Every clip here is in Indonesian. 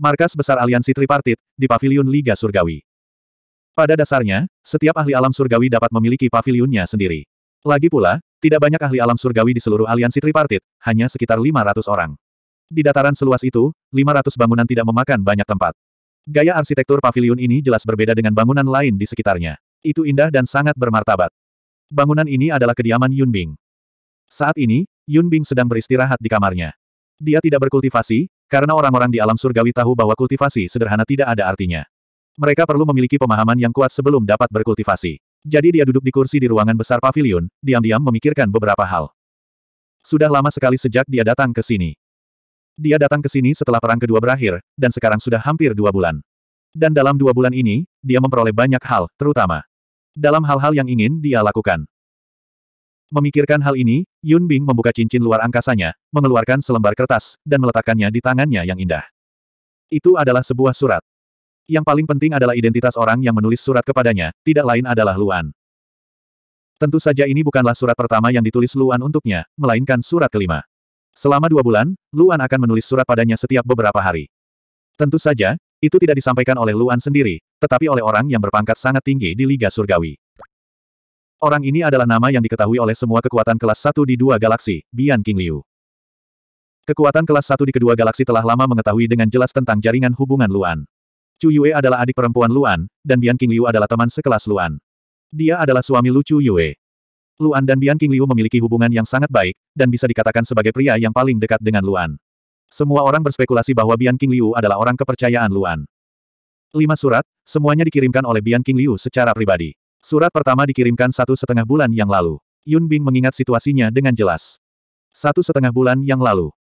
Markas besar aliansi tripartit, di pavilion Liga Surgawi. Pada dasarnya, setiap ahli alam surgawi dapat memiliki pavilionnya sendiri. Lagi pula, tidak banyak ahli alam surgawi di seluruh aliansi tripartit, hanya sekitar 500 orang. Di dataran seluas itu, 500 bangunan tidak memakan banyak tempat. Gaya arsitektur pavilion ini jelas berbeda dengan bangunan lain di sekitarnya. Itu indah dan sangat bermartabat. Bangunan ini adalah kediaman Yun Bing. Saat ini, Yun Bing sedang beristirahat di kamarnya. Dia tidak berkultivasi, karena orang-orang di alam surgawi tahu bahwa kultivasi sederhana tidak ada artinya. Mereka perlu memiliki pemahaman yang kuat sebelum dapat berkultivasi. Jadi dia duduk di kursi di ruangan besar pavilion, diam-diam memikirkan beberapa hal. Sudah lama sekali sejak dia datang ke sini. Dia datang ke sini setelah perang kedua berakhir, dan sekarang sudah hampir dua bulan. Dan dalam dua bulan ini, dia memperoleh banyak hal, terutama dalam hal-hal yang ingin dia lakukan. Memikirkan hal ini, Yun Bing membuka cincin luar angkasanya, mengeluarkan selembar kertas, dan meletakkannya di tangannya yang indah. Itu adalah sebuah surat. Yang paling penting adalah identitas orang yang menulis surat kepadanya, tidak lain adalah Luan. Tentu saja ini bukanlah surat pertama yang ditulis Luan untuknya, melainkan surat kelima. Selama dua bulan, Luan akan menulis surat padanya setiap beberapa hari. Tentu saja, itu tidak disampaikan oleh Luan sendiri, tetapi oleh orang yang berpangkat sangat tinggi di Liga Surgawi. Orang ini adalah nama yang diketahui oleh semua kekuatan kelas 1 di dua galaksi, Bian King Liu. Kekuatan kelas 1 di kedua galaksi telah lama mengetahui dengan jelas tentang jaringan hubungan Luan. Chu Yue adalah adik perempuan Luan, dan Bian King Liu adalah teman sekelas Luan. Dia adalah suami Lu Chu Yue. Luan dan Bian King Liu memiliki hubungan yang sangat baik, dan bisa dikatakan sebagai pria yang paling dekat dengan Luan. Semua orang berspekulasi bahwa Bian King Liu adalah orang kepercayaan Luan. Lima surat, semuanya dikirimkan oleh Bian King Liu secara pribadi. Surat pertama dikirimkan satu setengah bulan yang lalu. Yun Bing mengingat situasinya dengan jelas. Satu setengah bulan yang lalu.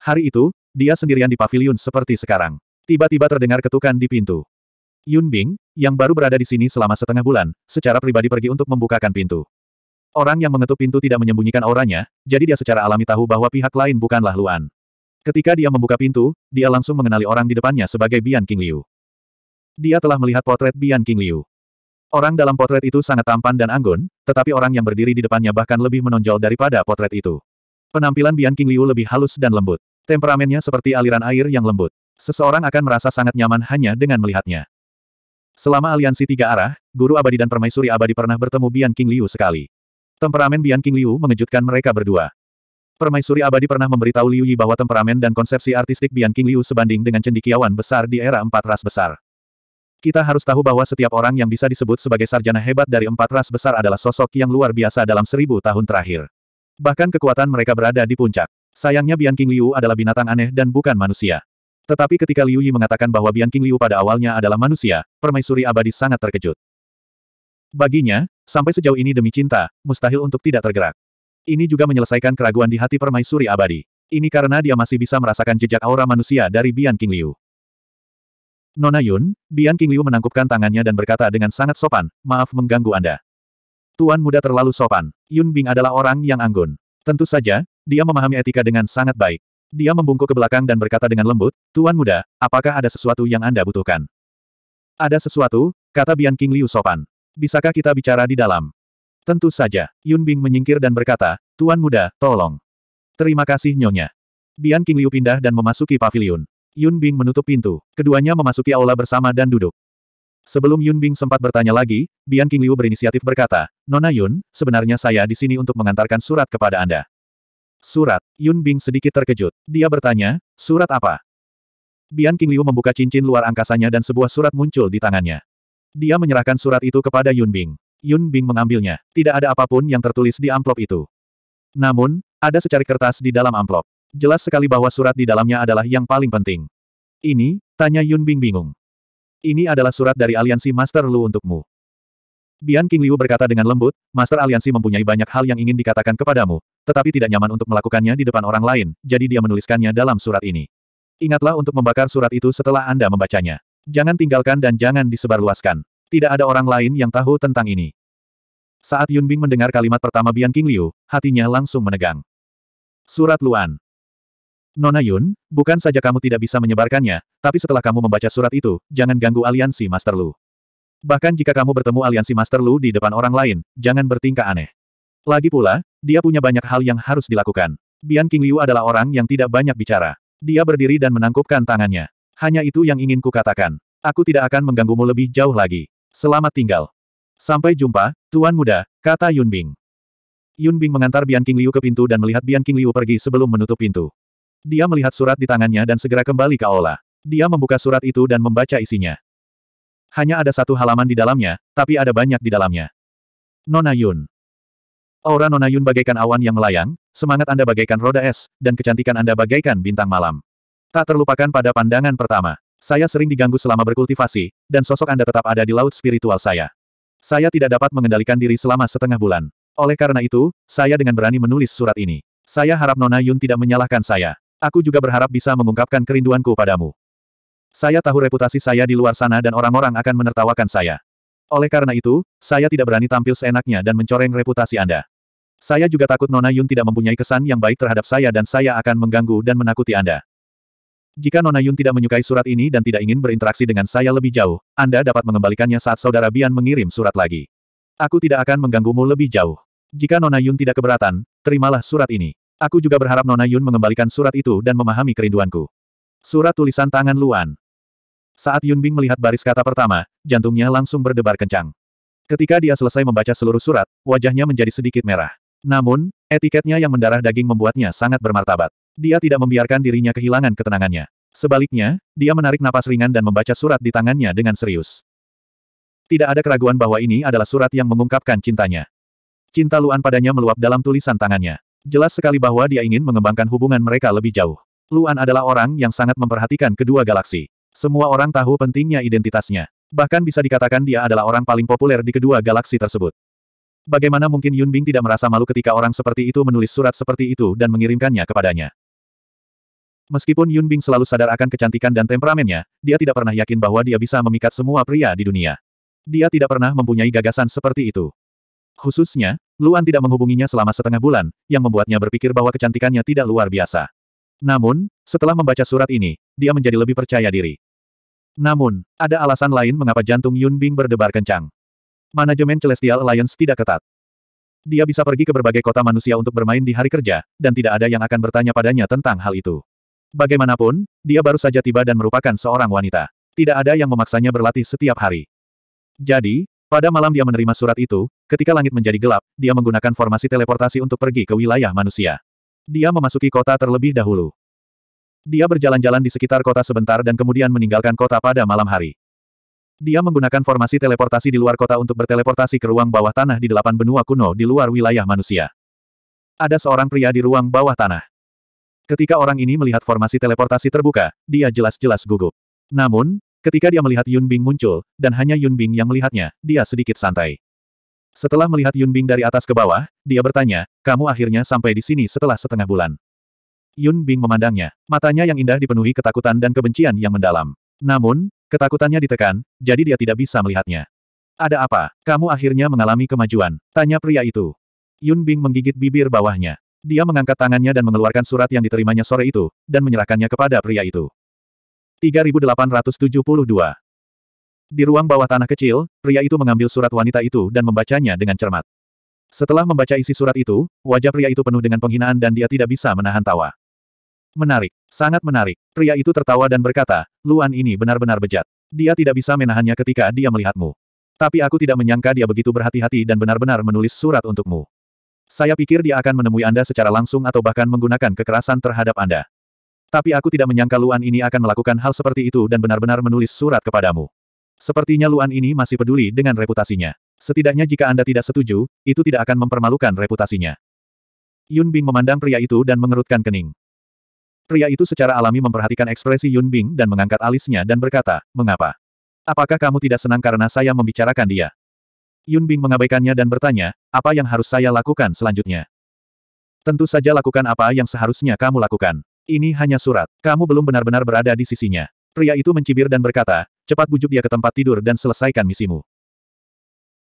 Hari itu, dia sendirian di pavilion seperti sekarang. Tiba-tiba terdengar ketukan di pintu. Yun Bing, yang baru berada di sini selama setengah bulan, secara pribadi pergi untuk membukakan pintu. Orang yang mengetuk pintu tidak menyembunyikan auranya, jadi dia secara alami tahu bahwa pihak lain bukanlah Luan. Ketika dia membuka pintu, dia langsung mengenali orang di depannya sebagai Bian King Liu. Dia telah melihat potret Bian King Liu. Orang dalam potret itu sangat tampan dan anggun, tetapi orang yang berdiri di depannya bahkan lebih menonjol daripada potret itu. Penampilan Bian King Liu lebih halus dan lembut. Temperamennya seperti aliran air yang lembut. Seseorang akan merasa sangat nyaman hanya dengan melihatnya. Selama aliansi tiga arah, Guru Abadi dan Permaisuri Abadi pernah bertemu Bian King Liu sekali. Temperamen Bian King Liu mengejutkan mereka berdua. Permaisuri abadi pernah memberitahu Liu Yi bahwa temperamen dan konsepsi artistik Bian King Liu sebanding dengan cendikiawan besar di era empat ras besar. Kita harus tahu bahwa setiap orang yang bisa disebut sebagai sarjana hebat dari empat ras besar adalah sosok yang luar biasa dalam seribu tahun terakhir. Bahkan kekuatan mereka berada di puncak. Sayangnya Bian King Liu adalah binatang aneh dan bukan manusia. Tetapi ketika Liu Yi mengatakan bahwa Bian King Liu pada awalnya adalah manusia, permaisuri abadi sangat terkejut. Baginya, sampai sejauh ini demi cinta, mustahil untuk tidak tergerak. Ini juga menyelesaikan keraguan di hati permaisuri abadi. Ini karena dia masih bisa merasakan jejak aura manusia dari Bian King Liu. Nona Yun, Bian King Liu menangkupkan tangannya dan berkata dengan sangat sopan, maaf mengganggu Anda. Tuan muda terlalu sopan. Yun Bing adalah orang yang anggun. Tentu saja, dia memahami etika dengan sangat baik. Dia membungkuk ke belakang dan berkata dengan lembut, Tuan muda, apakah ada sesuatu yang Anda butuhkan? Ada sesuatu, kata Bian King Liu sopan. Bisakah kita bicara di dalam? Tentu saja, Yun Bing menyingkir dan berkata, Tuan muda, tolong. Terima kasih Nyonya. Bian King Liu pindah dan memasuki pavilion. Yun Bing menutup pintu. Keduanya memasuki aula bersama dan duduk. Sebelum Yun Bing sempat bertanya lagi, Bian King Liu berinisiatif berkata, Nona Yun, sebenarnya saya di sini untuk mengantarkan surat kepada Anda. Surat, Yun Bing sedikit terkejut. Dia bertanya, surat apa? Bian King Liu membuka cincin luar angkasanya dan sebuah surat muncul di tangannya. Dia menyerahkan surat itu kepada Yun Bing. Yun Bing mengambilnya. Tidak ada apapun yang tertulis di amplop itu. Namun, ada secari kertas di dalam amplop. Jelas sekali bahwa surat di dalamnya adalah yang paling penting. Ini, tanya Yun Bing bingung. Ini adalah surat dari aliansi Master Lu untukmu. Bian King Liu berkata dengan lembut, Master Aliansi mempunyai banyak hal yang ingin dikatakan kepadamu, tetapi tidak nyaman untuk melakukannya di depan orang lain, jadi dia menuliskannya dalam surat ini. Ingatlah untuk membakar surat itu setelah Anda membacanya. Jangan tinggalkan dan jangan disebarluaskan. Tidak ada orang lain yang tahu tentang ini. Saat Yun Bing mendengar kalimat pertama Bian King Liu, hatinya langsung menegang. Surat Luan. Nona Yun, bukan saja kamu tidak bisa menyebarkannya, tapi setelah kamu membaca surat itu, jangan ganggu aliansi Master Lu. Bahkan jika kamu bertemu aliansi Master Lu di depan orang lain, jangan bertingkah aneh. Lagi pula, dia punya banyak hal yang harus dilakukan. Bian King Liu adalah orang yang tidak banyak bicara. Dia berdiri dan menangkupkan tangannya. Hanya itu yang ingin kukatakan. Aku tidak akan mengganggumu lebih jauh lagi. Selamat tinggal. Sampai jumpa, Tuan Muda, kata Yun Bing. Yun Bing mengantar Bian King Liu ke pintu dan melihat Bian King Liu pergi sebelum menutup pintu. Dia melihat surat di tangannya dan segera kembali ke aula. Dia membuka surat itu dan membaca isinya. Hanya ada satu halaman di dalamnya, tapi ada banyak di dalamnya. Nona Yun. Aura Nona Yun bagaikan awan yang melayang, semangat Anda bagaikan roda es, dan kecantikan Anda bagaikan bintang malam. Tak terlupakan pada pandangan pertama. Saya sering diganggu selama berkultivasi, dan sosok Anda tetap ada di laut spiritual saya. Saya tidak dapat mengendalikan diri selama setengah bulan. Oleh karena itu, saya dengan berani menulis surat ini. Saya harap Nona Yun tidak menyalahkan saya. Aku juga berharap bisa mengungkapkan kerinduanku padamu. Saya tahu reputasi saya di luar sana dan orang-orang akan menertawakan saya. Oleh karena itu, saya tidak berani tampil seenaknya dan mencoreng reputasi Anda. Saya juga takut Nona Yun tidak mempunyai kesan yang baik terhadap saya dan saya akan mengganggu dan menakuti Anda. Jika Nona Yun tidak menyukai surat ini dan tidak ingin berinteraksi dengan saya lebih jauh, Anda dapat mengembalikannya saat Saudara Bian mengirim surat lagi. Aku tidak akan mengganggumu lebih jauh. Jika Nona Yun tidak keberatan, terimalah surat ini. Aku juga berharap Nona Yun mengembalikan surat itu dan memahami kerinduanku. Surat tulisan tangan Luan. Saat Yun Bing melihat baris kata pertama, jantungnya langsung berdebar kencang. Ketika dia selesai membaca seluruh surat, wajahnya menjadi sedikit merah. Namun, etiketnya yang mendarah daging membuatnya sangat bermartabat dia tidak membiarkan dirinya kehilangan ketenangannya. Sebaliknya, dia menarik napas ringan dan membaca surat di tangannya dengan serius. Tidak ada keraguan bahwa ini adalah surat yang mengungkapkan cintanya. Cinta Luan padanya meluap dalam tulisan tangannya. Jelas sekali bahwa dia ingin mengembangkan hubungan mereka lebih jauh. Luan adalah orang yang sangat memperhatikan kedua galaksi. Semua orang tahu pentingnya identitasnya. Bahkan bisa dikatakan dia adalah orang paling populer di kedua galaksi tersebut. Bagaimana mungkin Yun Bing tidak merasa malu ketika orang seperti itu menulis surat seperti itu dan mengirimkannya kepadanya? Meskipun Yun Bing selalu sadar akan kecantikan dan temperamennya, dia tidak pernah yakin bahwa dia bisa memikat semua pria di dunia. Dia tidak pernah mempunyai gagasan seperti itu. Khususnya, Luan tidak menghubunginya selama setengah bulan, yang membuatnya berpikir bahwa kecantikannya tidak luar biasa. Namun, setelah membaca surat ini, dia menjadi lebih percaya diri. Namun, ada alasan lain mengapa jantung Yun Bing berdebar kencang. Manajemen Celestial Alliance tidak ketat. Dia bisa pergi ke berbagai kota manusia untuk bermain di hari kerja, dan tidak ada yang akan bertanya padanya tentang hal itu. Bagaimanapun, dia baru saja tiba dan merupakan seorang wanita. Tidak ada yang memaksanya berlatih setiap hari. Jadi, pada malam dia menerima surat itu, ketika langit menjadi gelap, dia menggunakan formasi teleportasi untuk pergi ke wilayah manusia. Dia memasuki kota terlebih dahulu. Dia berjalan-jalan di sekitar kota sebentar dan kemudian meninggalkan kota pada malam hari. Dia menggunakan formasi teleportasi di luar kota untuk berteleportasi ke ruang bawah tanah di delapan benua kuno di luar wilayah manusia. Ada seorang pria di ruang bawah tanah. Ketika orang ini melihat formasi teleportasi terbuka, dia jelas-jelas gugup. Namun, ketika dia melihat Yun Bing muncul, dan hanya Yun Bing yang melihatnya, dia sedikit santai. Setelah melihat Yun Bing dari atas ke bawah, dia bertanya, kamu akhirnya sampai di sini setelah setengah bulan. Yun Bing memandangnya, matanya yang indah dipenuhi ketakutan dan kebencian yang mendalam. Namun, ketakutannya ditekan, jadi dia tidak bisa melihatnya. Ada apa? Kamu akhirnya mengalami kemajuan, tanya pria itu. Yun Bing menggigit bibir bawahnya. Dia mengangkat tangannya dan mengeluarkan surat yang diterimanya sore itu, dan menyerahkannya kepada pria itu. 3872 Di ruang bawah tanah kecil, pria itu mengambil surat wanita itu dan membacanya dengan cermat. Setelah membaca isi surat itu, wajah pria itu penuh dengan penghinaan dan dia tidak bisa menahan tawa. Menarik, sangat menarik. Pria itu tertawa dan berkata, Luan ini benar-benar bejat. Dia tidak bisa menahannya ketika dia melihatmu. Tapi aku tidak menyangka dia begitu berhati-hati dan benar-benar menulis surat untukmu. Saya pikir dia akan menemui Anda secara langsung atau bahkan menggunakan kekerasan terhadap Anda. Tapi aku tidak menyangka Luan ini akan melakukan hal seperti itu dan benar-benar menulis surat kepadamu. Sepertinya Luan ini masih peduli dengan reputasinya. Setidaknya jika Anda tidak setuju, itu tidak akan mempermalukan reputasinya. Yun Bing memandang pria itu dan mengerutkan kening. Pria itu secara alami memperhatikan ekspresi Yun Bing dan mengangkat alisnya dan berkata, Mengapa? Apakah kamu tidak senang karena saya membicarakan dia? Yun Bing mengabaikannya dan bertanya, apa yang harus saya lakukan selanjutnya? Tentu saja lakukan apa yang seharusnya kamu lakukan. Ini hanya surat. Kamu belum benar-benar berada di sisinya. Pria itu mencibir dan berkata, cepat bujuk dia ke tempat tidur dan selesaikan misimu.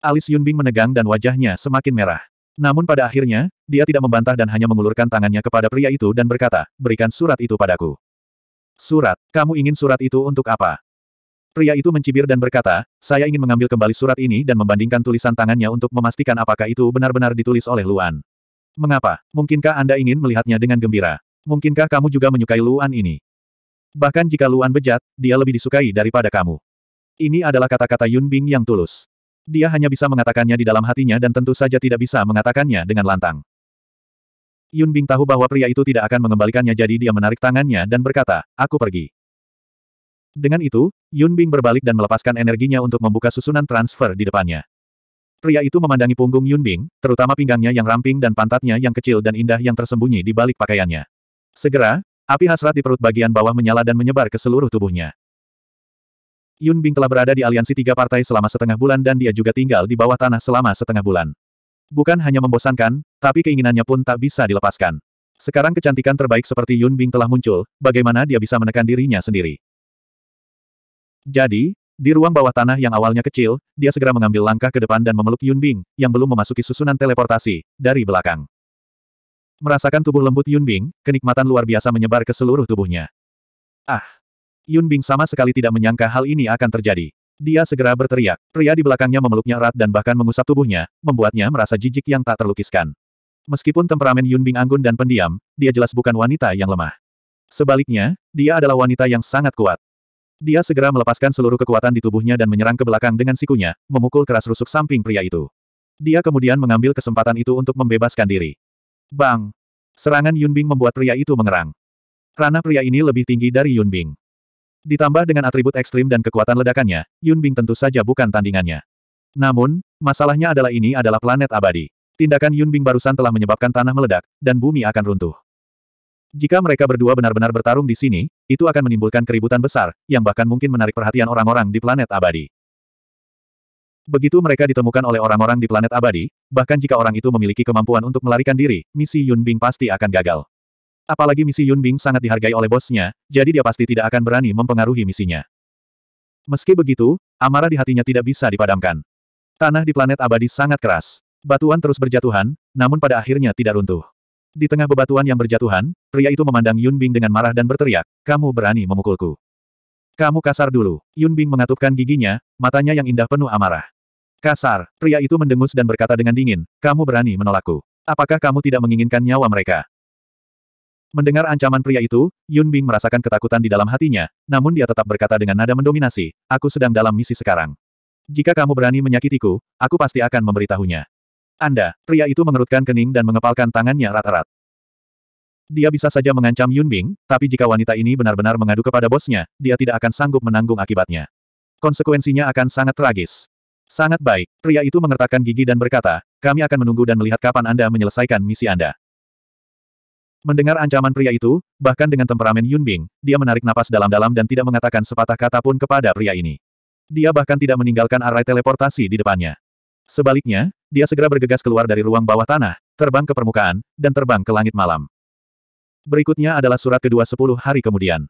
Alis Yun Bing menegang dan wajahnya semakin merah. Namun pada akhirnya, dia tidak membantah dan hanya mengulurkan tangannya kepada pria itu dan berkata, berikan surat itu padaku. Surat, kamu ingin surat itu untuk apa? Pria itu mencibir dan berkata, saya ingin mengambil kembali surat ini dan membandingkan tulisan tangannya untuk memastikan apakah itu benar-benar ditulis oleh Luan. Mengapa? Mungkinkah Anda ingin melihatnya dengan gembira? Mungkinkah kamu juga menyukai Luan ini? Bahkan jika Luan bejat, dia lebih disukai daripada kamu. Ini adalah kata-kata Yun Bing yang tulus. Dia hanya bisa mengatakannya di dalam hatinya dan tentu saja tidak bisa mengatakannya dengan lantang. Yun Bing tahu bahwa pria itu tidak akan mengembalikannya jadi dia menarik tangannya dan berkata, aku pergi. Dengan itu, Yun Bing berbalik dan melepaskan energinya untuk membuka susunan transfer di depannya. Pria itu memandangi punggung Yun Bing, terutama pinggangnya yang ramping dan pantatnya yang kecil dan indah yang tersembunyi di balik pakaiannya. Segera, api hasrat di perut bagian bawah menyala dan menyebar ke seluruh tubuhnya. Yun Bing telah berada di aliansi tiga partai selama setengah bulan dan dia juga tinggal di bawah tanah selama setengah bulan. Bukan hanya membosankan, tapi keinginannya pun tak bisa dilepaskan. Sekarang kecantikan terbaik seperti Yun Bing telah muncul, bagaimana dia bisa menekan dirinya sendiri. Jadi, di ruang bawah tanah yang awalnya kecil, dia segera mengambil langkah ke depan dan memeluk Yun Bing, yang belum memasuki susunan teleportasi, dari belakang. Merasakan tubuh lembut Yun Bing, kenikmatan luar biasa menyebar ke seluruh tubuhnya. Ah! Yun Bing sama sekali tidak menyangka hal ini akan terjadi. Dia segera berteriak. Pria di belakangnya memeluknya erat dan bahkan mengusap tubuhnya, membuatnya merasa jijik yang tak terlukiskan. Meskipun temperamen Yun Bing anggun dan pendiam, dia jelas bukan wanita yang lemah. Sebaliknya, dia adalah wanita yang sangat kuat. Dia segera melepaskan seluruh kekuatan di tubuhnya dan menyerang ke belakang dengan sikunya, memukul keras rusuk samping pria itu. Dia kemudian mengambil kesempatan itu untuk membebaskan diri. Bang! Serangan Yunbing membuat pria itu mengerang. Ranah pria ini lebih tinggi dari Yunbing. Ditambah dengan atribut ekstrim dan kekuatan ledakannya, Yunbing tentu saja bukan tandingannya. Namun, masalahnya adalah ini adalah planet abadi. Tindakan Yunbing barusan telah menyebabkan tanah meledak, dan bumi akan runtuh. Jika mereka berdua benar-benar bertarung di sini, itu akan menimbulkan keributan besar, yang bahkan mungkin menarik perhatian orang-orang di planet abadi. Begitu mereka ditemukan oleh orang-orang di planet abadi, bahkan jika orang itu memiliki kemampuan untuk melarikan diri, misi Yun Bing pasti akan gagal. Apalagi misi Yun Bing sangat dihargai oleh bosnya, jadi dia pasti tidak akan berani mempengaruhi misinya. Meski begitu, amarah di hatinya tidak bisa dipadamkan. Tanah di planet abadi sangat keras. Batuan terus berjatuhan, namun pada akhirnya tidak runtuh. Di tengah bebatuan yang berjatuhan, pria itu memandang Yun Bing dengan marah dan berteriak, kamu berani memukulku. Kamu kasar dulu. Yun Bing mengatupkan giginya, matanya yang indah penuh amarah. Kasar, pria itu mendengus dan berkata dengan dingin, kamu berani menolakku. Apakah kamu tidak menginginkan nyawa mereka? Mendengar ancaman pria itu, Yun Bing merasakan ketakutan di dalam hatinya, namun dia tetap berkata dengan nada mendominasi, aku sedang dalam misi sekarang. Jika kamu berani menyakitiku, aku pasti akan memberitahunya. Anda, pria itu mengerutkan kening dan mengepalkan tangannya rata-rat. Dia bisa saja mengancam Yun Bing, tapi jika wanita ini benar-benar mengadu kepada bosnya, dia tidak akan sanggup menanggung akibatnya. Konsekuensinya akan sangat tragis. Sangat baik, pria itu mengertakkan gigi dan berkata, kami akan menunggu dan melihat kapan Anda menyelesaikan misi Anda. Mendengar ancaman pria itu, bahkan dengan temperamen Yun Bing, dia menarik napas dalam-dalam dan tidak mengatakan sepatah kata pun kepada pria ini. Dia bahkan tidak meninggalkan arai teleportasi di depannya. Sebaliknya, dia segera bergegas keluar dari ruang bawah tanah, terbang ke permukaan, dan terbang ke langit malam. Berikutnya adalah surat kedua sepuluh hari kemudian.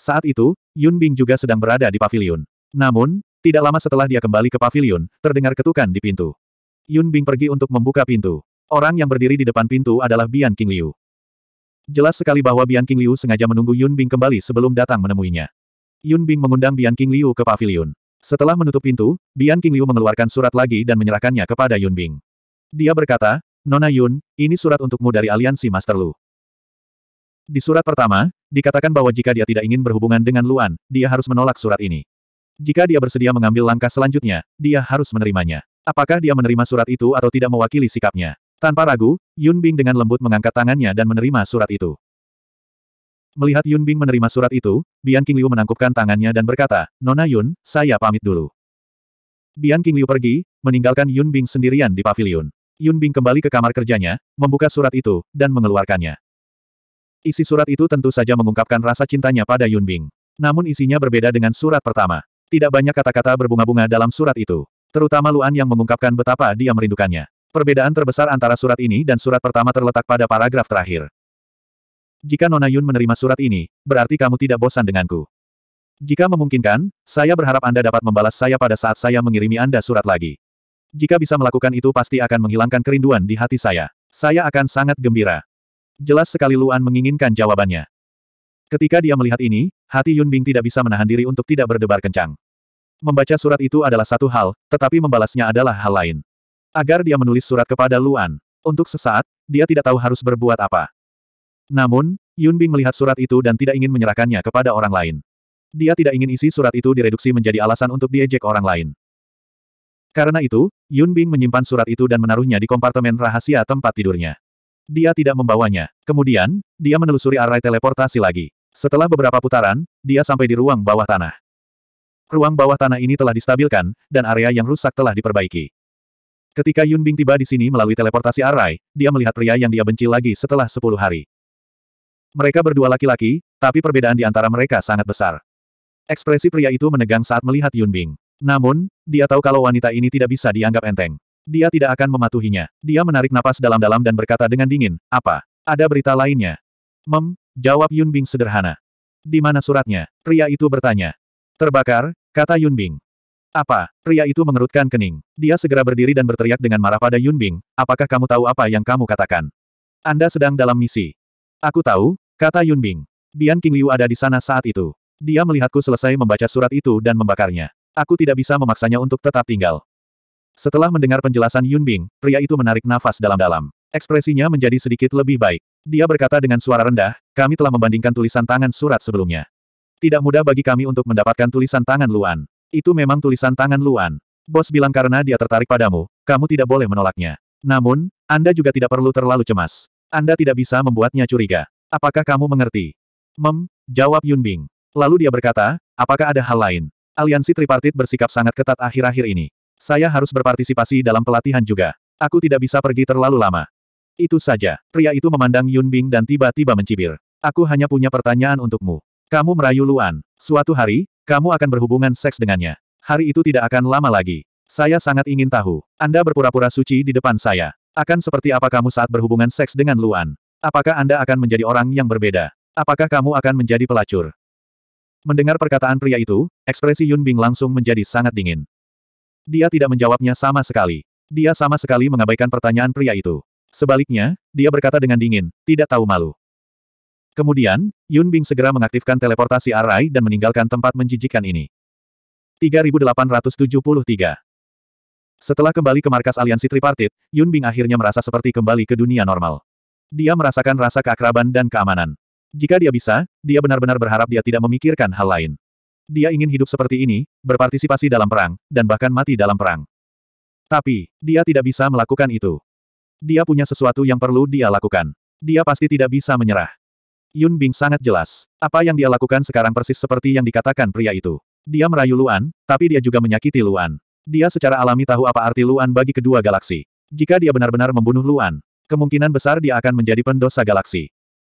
Saat itu, Yun Bing juga sedang berada di pavilion. Namun, tidak lama setelah dia kembali ke pavilion, terdengar ketukan di pintu. Yun Bing pergi untuk membuka pintu. Orang yang berdiri di depan pintu adalah Bian King Liu. Jelas sekali bahwa Bian King Liu sengaja menunggu Yun Bing kembali sebelum datang menemuinya. Yun Bing mengundang Bian King Liu ke pavilion. Setelah menutup pintu, Bian King Liu mengeluarkan surat lagi dan menyerahkannya kepada Yun Bing. Dia berkata, Nona Yun, ini surat untukmu dari aliansi Master Lu. Di surat pertama, dikatakan bahwa jika dia tidak ingin berhubungan dengan Luan, dia harus menolak surat ini. Jika dia bersedia mengambil langkah selanjutnya, dia harus menerimanya. Apakah dia menerima surat itu atau tidak mewakili sikapnya? Tanpa ragu, Yun Bing dengan lembut mengangkat tangannya dan menerima surat itu. Melihat Yun Bing menerima surat itu, Bian King Liu menangkupkan tangannya dan berkata, Nona Yun, saya pamit dulu. Bian King Liu pergi, meninggalkan Yun Bing sendirian di pavilion. Yun Bing kembali ke kamar kerjanya, membuka surat itu, dan mengeluarkannya. Isi surat itu tentu saja mengungkapkan rasa cintanya pada Yun Bing. Namun isinya berbeda dengan surat pertama. Tidak banyak kata-kata berbunga-bunga dalam surat itu. Terutama Luan yang mengungkapkan betapa dia merindukannya. Perbedaan terbesar antara surat ini dan surat pertama terletak pada paragraf terakhir. Jika Nona Yun menerima surat ini, berarti kamu tidak bosan denganku. Jika memungkinkan, saya berharap Anda dapat membalas saya pada saat saya mengirimi Anda surat lagi. Jika bisa melakukan itu pasti akan menghilangkan kerinduan di hati saya. Saya akan sangat gembira. Jelas sekali Luan menginginkan jawabannya. Ketika dia melihat ini, hati Yun Bing tidak bisa menahan diri untuk tidak berdebar kencang. Membaca surat itu adalah satu hal, tetapi membalasnya adalah hal lain. Agar dia menulis surat kepada Luan. Untuk sesaat, dia tidak tahu harus berbuat apa. Namun, Yun Bing melihat surat itu dan tidak ingin menyerahkannya kepada orang lain. Dia tidak ingin isi surat itu direduksi menjadi alasan untuk diejek orang lain. Karena itu, Yun Bing menyimpan surat itu dan menaruhnya di kompartemen rahasia tempat tidurnya. Dia tidak membawanya. Kemudian, dia menelusuri arai teleportasi lagi. Setelah beberapa putaran, dia sampai di ruang bawah tanah. Ruang bawah tanah ini telah distabilkan, dan area yang rusak telah diperbaiki. Ketika Yun Bing tiba di sini melalui teleportasi arai, dia melihat pria yang dia benci lagi setelah 10 hari. Mereka berdua laki-laki, tapi perbedaan di antara mereka sangat besar. Ekspresi pria itu menegang saat melihat Yun Bing. Namun, dia tahu kalau wanita ini tidak bisa dianggap enteng. Dia tidak akan mematuhinya. Dia menarik napas dalam-dalam dan berkata dengan dingin, apa? Ada berita lainnya? Mem, jawab Yun Bing sederhana. Di mana suratnya? Pria itu bertanya. Terbakar, kata Yun Bing. Apa? Pria itu mengerutkan kening. Dia segera berdiri dan berteriak dengan marah pada Yun Bing, apakah kamu tahu apa yang kamu katakan? Anda sedang dalam misi. Aku tahu, Kata Yunbing. Bian Liu ada di sana saat itu. Dia melihatku selesai membaca surat itu dan membakarnya. Aku tidak bisa memaksanya untuk tetap tinggal. Setelah mendengar penjelasan Yunbing, pria itu menarik nafas dalam-dalam. Ekspresinya menjadi sedikit lebih baik. Dia berkata dengan suara rendah, kami telah membandingkan tulisan tangan surat sebelumnya. Tidak mudah bagi kami untuk mendapatkan tulisan tangan Luan. Itu memang tulisan tangan Luan. Bos bilang karena dia tertarik padamu, kamu tidak boleh menolaknya. Namun, Anda juga tidak perlu terlalu cemas. Anda tidak bisa membuatnya curiga. Apakah kamu mengerti? Mem, jawab Yun Bing. Lalu dia berkata, apakah ada hal lain? Aliansi tripartit bersikap sangat ketat akhir-akhir ini. Saya harus berpartisipasi dalam pelatihan juga. Aku tidak bisa pergi terlalu lama. Itu saja. Pria itu memandang Yun Bing dan tiba-tiba mencibir. Aku hanya punya pertanyaan untukmu. Kamu merayu Luan. Suatu hari, kamu akan berhubungan seks dengannya. Hari itu tidak akan lama lagi. Saya sangat ingin tahu. Anda berpura-pura suci di depan saya. Akan seperti apa kamu saat berhubungan seks dengan Luan? Apakah Anda akan menjadi orang yang berbeda? Apakah kamu akan menjadi pelacur? Mendengar perkataan pria itu, ekspresi Yun Bing langsung menjadi sangat dingin. Dia tidak menjawabnya sama sekali. Dia sama sekali mengabaikan pertanyaan pria itu. Sebaliknya, dia berkata dengan dingin, tidak tahu malu. Kemudian, Yun Bing segera mengaktifkan teleportasi arai dan meninggalkan tempat menjijikan ini. 3873 Setelah kembali ke markas aliansi tripartit, Yun Bing akhirnya merasa seperti kembali ke dunia normal. Dia merasakan rasa keakraban dan keamanan. Jika dia bisa, dia benar-benar berharap dia tidak memikirkan hal lain. Dia ingin hidup seperti ini, berpartisipasi dalam perang, dan bahkan mati dalam perang. Tapi, dia tidak bisa melakukan itu. Dia punya sesuatu yang perlu dia lakukan. Dia pasti tidak bisa menyerah. Yun Bing sangat jelas. Apa yang dia lakukan sekarang persis seperti yang dikatakan pria itu. Dia merayu Luan, tapi dia juga menyakiti Luan. Dia secara alami tahu apa arti Luan bagi kedua galaksi. Jika dia benar-benar membunuh Luan, Kemungkinan besar dia akan menjadi pendosa galaksi.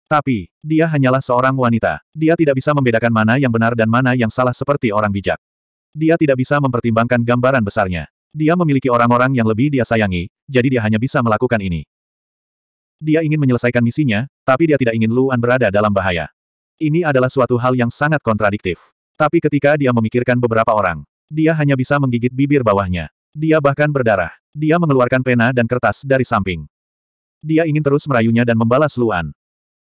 Tapi, dia hanyalah seorang wanita. Dia tidak bisa membedakan mana yang benar dan mana yang salah seperti orang bijak. Dia tidak bisa mempertimbangkan gambaran besarnya. Dia memiliki orang-orang yang lebih dia sayangi, jadi dia hanya bisa melakukan ini. Dia ingin menyelesaikan misinya, tapi dia tidak ingin Luan berada dalam bahaya. Ini adalah suatu hal yang sangat kontradiktif. Tapi ketika dia memikirkan beberapa orang, dia hanya bisa menggigit bibir bawahnya. Dia bahkan berdarah. Dia mengeluarkan pena dan kertas dari samping dia ingin terus merayunya dan membalas Luan.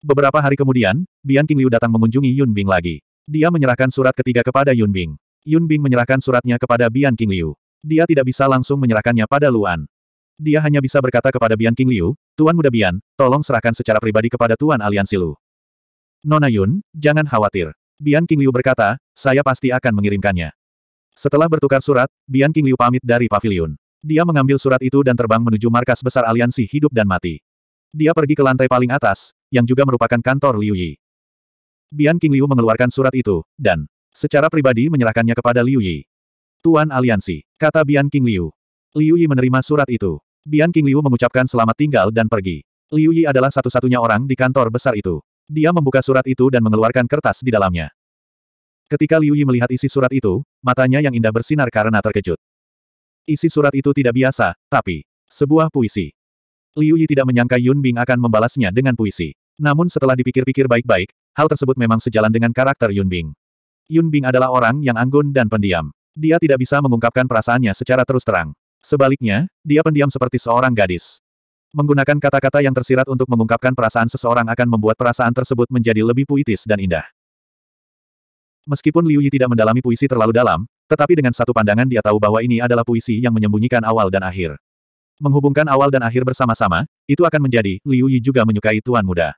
Beberapa hari kemudian, Bian King Liu datang mengunjungi Yun Bing lagi. Dia menyerahkan surat ketiga kepada Yun Bing. Yun Bing menyerahkan suratnya kepada Bian King Liu. Dia tidak bisa langsung menyerahkannya pada Luan. Dia hanya bisa berkata kepada Bian King Liu, Tuan Muda Bian, tolong serahkan secara pribadi kepada Tuan Aliansi Lu. Nona Yun, jangan khawatir. Bian King Liu berkata, saya pasti akan mengirimkannya. Setelah bertukar surat, Bian King Liu pamit dari pavilion. Dia mengambil surat itu dan terbang menuju markas besar aliansi hidup dan mati. Dia pergi ke lantai paling atas, yang juga merupakan kantor Liu Yi. Bian King Liu mengeluarkan surat itu, dan secara pribadi menyerahkannya kepada Liu Yi. Tuan Aliansi, kata Bian King Liu Liu Yi menerima surat itu. Bian King Liu mengucapkan selamat tinggal dan pergi. Liu Yi adalah satu-satunya orang di kantor besar itu. Dia membuka surat itu dan mengeluarkan kertas di dalamnya. Ketika Liu Yi melihat isi surat itu, matanya yang indah bersinar karena terkejut. Isi surat itu tidak biasa, tapi sebuah puisi. Liu Yi tidak menyangka Yun Bing akan membalasnya dengan puisi. Namun setelah dipikir-pikir baik-baik, hal tersebut memang sejalan dengan karakter Yun Bing. Yun Bing adalah orang yang anggun dan pendiam. Dia tidak bisa mengungkapkan perasaannya secara terus terang. Sebaliknya, dia pendiam seperti seorang gadis. Menggunakan kata-kata yang tersirat untuk mengungkapkan perasaan seseorang akan membuat perasaan tersebut menjadi lebih puitis dan indah. Meskipun Liu Yi tidak mendalami puisi terlalu dalam, tetapi dengan satu pandangan dia tahu bahwa ini adalah puisi yang menyembunyikan awal dan akhir. Menghubungkan awal dan akhir bersama-sama, itu akan menjadi, Liu Yi juga menyukai Tuan Muda.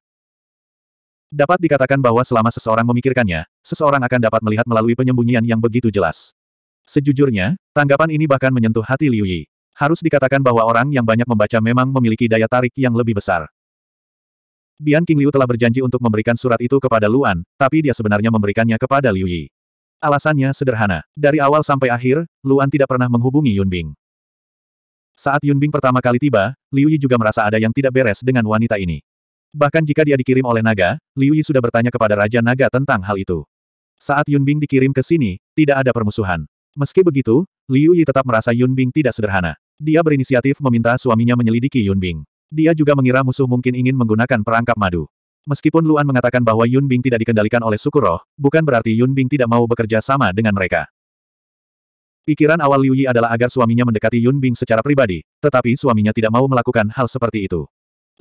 Dapat dikatakan bahwa selama seseorang memikirkannya, seseorang akan dapat melihat melalui penyembunyian yang begitu jelas. Sejujurnya, tanggapan ini bahkan menyentuh hati Liu Yi. Harus dikatakan bahwa orang yang banyak membaca memang memiliki daya tarik yang lebih besar. Bian King Liu telah berjanji untuk memberikan surat itu kepada Luan, tapi dia sebenarnya memberikannya kepada Liu Yi. Alasannya sederhana. Dari awal sampai akhir, Luan tidak pernah menghubungi Yunbing. Saat Yunbing pertama kali tiba, Liu Yi juga merasa ada yang tidak beres dengan wanita ini. Bahkan jika dia dikirim oleh naga, Liu Yi sudah bertanya kepada Raja Naga tentang hal itu. Saat Yunbing dikirim ke sini, tidak ada permusuhan. Meski begitu, Liu Yi tetap merasa Yunbing tidak sederhana. Dia berinisiatif meminta suaminya menyelidiki Yunbing. Dia juga mengira musuh mungkin ingin menggunakan perangkap madu. Meskipun Luan mengatakan bahwa Yun Bing tidak dikendalikan oleh suku roh, bukan berarti Yun Bing tidak mau bekerja sama dengan mereka. Pikiran awal Liu Yi adalah agar suaminya mendekati Yun Bing secara pribadi, tetapi suaminya tidak mau melakukan hal seperti itu.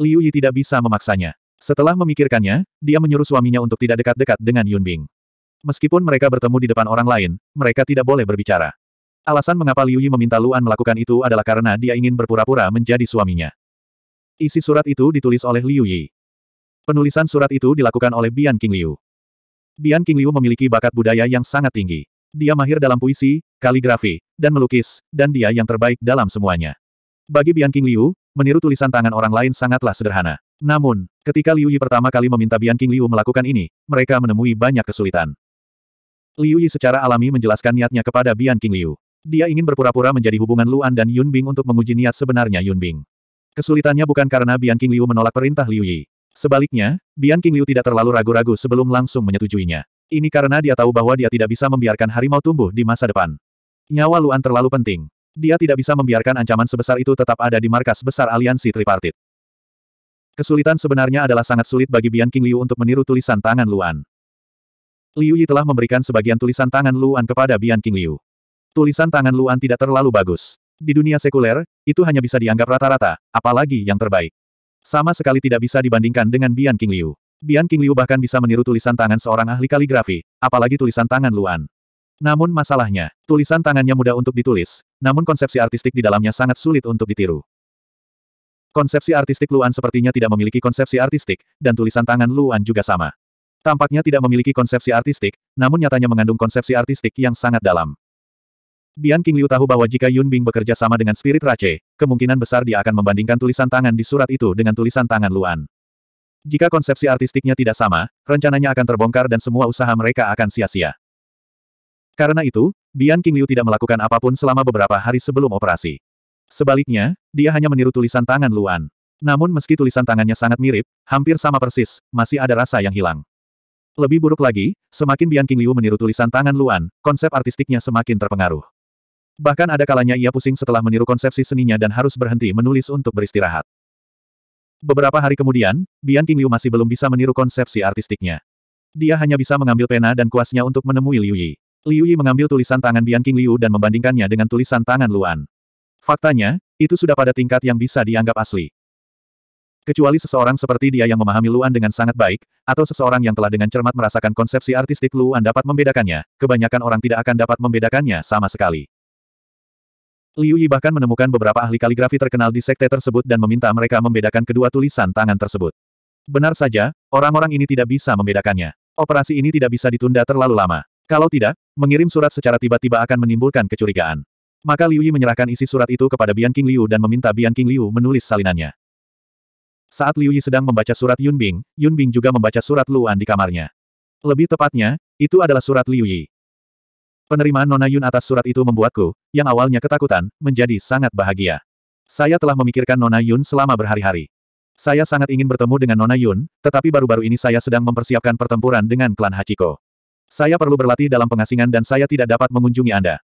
Liu Yi tidak bisa memaksanya. Setelah memikirkannya, dia menyuruh suaminya untuk tidak dekat-dekat dengan Yun Bing. Meskipun mereka bertemu di depan orang lain, mereka tidak boleh berbicara. Alasan mengapa Liu Yi meminta Luan melakukan itu adalah karena dia ingin berpura-pura menjadi suaminya. Isi surat itu ditulis oleh Liu Yi. Penulisan surat itu dilakukan oleh Bian Qingliu. Bian Qingliu memiliki bakat budaya yang sangat tinggi. Dia mahir dalam puisi, kaligrafi, dan melukis, dan dia yang terbaik dalam semuanya. Bagi Bian Qingliu, meniru tulisan tangan orang lain sangatlah sederhana. Namun, ketika Liu Yi pertama kali meminta Bian Qingliu melakukan ini, mereka menemui banyak kesulitan. Liu Yi secara alami menjelaskan niatnya kepada Bian Qingliu. Dia ingin berpura-pura menjadi hubungan Luan dan Yun Bing untuk menguji niat sebenarnya Yun Bing. Kesulitannya bukan karena Bian Qingliu menolak perintah Liu Yi. Sebaliknya, Bian King Liu tidak terlalu ragu-ragu sebelum langsung menyetujuinya. Ini karena dia tahu bahwa dia tidak bisa membiarkan harimau tumbuh di masa depan. Nyawa Luan terlalu penting. Dia tidak bisa membiarkan ancaman sebesar itu tetap ada di markas besar aliansi tripartit. Kesulitan sebenarnya adalah sangat sulit bagi Bian King Liu untuk meniru tulisan tangan Luan. Liu Yi telah memberikan sebagian tulisan tangan Luan kepada Bian King Liu. Tulisan tangan Luan tidak terlalu bagus. Di dunia sekuler, itu hanya bisa dianggap rata-rata, apalagi yang terbaik. Sama sekali tidak bisa dibandingkan dengan Bian King Liu. Bian King Liu bahkan bisa meniru tulisan tangan seorang ahli kaligrafi, apalagi tulisan tangan Luan. Namun masalahnya, tulisan tangannya mudah untuk ditulis, namun konsepsi artistik di dalamnya sangat sulit untuk ditiru. Konsepsi artistik Luan sepertinya tidak memiliki konsepsi artistik, dan tulisan tangan Luan juga sama. Tampaknya tidak memiliki konsepsi artistik, namun nyatanya mengandung konsepsi artistik yang sangat dalam. Bian King Liu tahu bahwa jika Yun Bing bekerja sama dengan Spirit Rache, kemungkinan besar dia akan membandingkan tulisan tangan di surat itu dengan tulisan tangan Luan. Jika konsepsi artistiknya tidak sama, rencananya akan terbongkar dan semua usaha mereka akan sia-sia. Karena itu, Bian King Liu tidak melakukan apapun selama beberapa hari sebelum operasi. Sebaliknya, dia hanya meniru tulisan tangan Luan. Namun meski tulisan tangannya sangat mirip, hampir sama persis, masih ada rasa yang hilang. Lebih buruk lagi, semakin Bian King Liu meniru tulisan tangan Luan, konsep artistiknya semakin terpengaruh. Bahkan ada kalanya ia pusing setelah meniru konsepsi seninya dan harus berhenti menulis untuk beristirahat. Beberapa hari kemudian, Bian King Liu masih belum bisa meniru konsepsi artistiknya. Dia hanya bisa mengambil pena dan kuasnya untuk menemui Liu Yi. Liu Yi mengambil tulisan tangan Bian King Liu dan membandingkannya dengan tulisan tangan Luan. Faktanya, itu sudah pada tingkat yang bisa dianggap asli. Kecuali seseorang seperti dia yang memahami Luan dengan sangat baik, atau seseorang yang telah dengan cermat merasakan konsepsi artistik Luan dapat membedakannya, kebanyakan orang tidak akan dapat membedakannya sama sekali. Liu Yi bahkan menemukan beberapa ahli kaligrafi terkenal di sekte tersebut dan meminta mereka membedakan kedua tulisan tangan tersebut. Benar saja, orang-orang ini tidak bisa membedakannya. Operasi ini tidak bisa ditunda terlalu lama. Kalau tidak, mengirim surat secara tiba-tiba akan menimbulkan kecurigaan. Maka Liu Yi menyerahkan isi surat itu kepada Bian King Liu dan meminta Bian King Liu menulis salinannya. Saat Liu Yi sedang membaca surat Yun Bing, Yun Bing juga membaca surat Luan di kamarnya. Lebih tepatnya, itu adalah surat Liu Yi. Penerimaan Nona Yun atas surat itu membuatku, yang awalnya ketakutan, menjadi sangat bahagia. Saya telah memikirkan Nona Yun selama berhari-hari. Saya sangat ingin bertemu dengan Nona Yun, tetapi baru-baru ini saya sedang mempersiapkan pertempuran dengan klan Hachiko. Saya perlu berlatih dalam pengasingan dan saya tidak dapat mengunjungi Anda.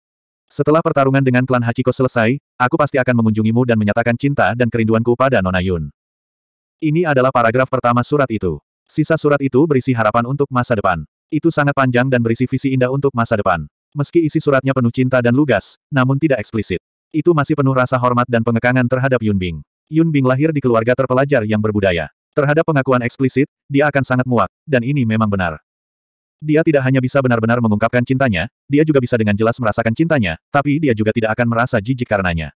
Setelah pertarungan dengan klan Hachiko selesai, aku pasti akan mengunjungimu dan menyatakan cinta dan kerinduanku pada Nona Yun. Ini adalah paragraf pertama surat itu. Sisa surat itu berisi harapan untuk masa depan. Itu sangat panjang dan berisi visi indah untuk masa depan. Meski isi suratnya penuh cinta dan lugas, namun tidak eksplisit. Itu masih penuh rasa hormat dan pengekangan terhadap Yun Bing. Yun Bing lahir di keluarga terpelajar yang berbudaya. Terhadap pengakuan eksplisit, dia akan sangat muak, dan ini memang benar. Dia tidak hanya bisa benar-benar mengungkapkan cintanya, dia juga bisa dengan jelas merasakan cintanya, tapi dia juga tidak akan merasa jijik karenanya.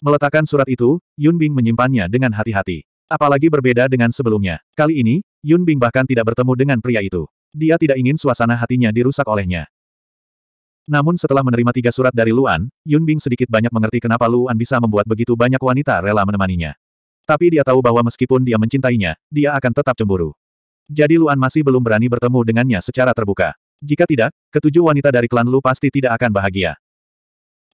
Meletakkan surat itu, Yun Bing menyimpannya dengan hati-hati. Apalagi berbeda dengan sebelumnya. Kali ini, Yun Bing bahkan tidak bertemu dengan pria itu. Dia tidak ingin suasana hatinya dirusak olehnya. Namun setelah menerima tiga surat dari Luan, Yun Bing sedikit banyak mengerti kenapa Luan bisa membuat begitu banyak wanita rela menemaninya. Tapi dia tahu bahwa meskipun dia mencintainya, dia akan tetap cemburu. Jadi Luan masih belum berani bertemu dengannya secara terbuka. Jika tidak, ketujuh wanita dari klan Lu pasti tidak akan bahagia.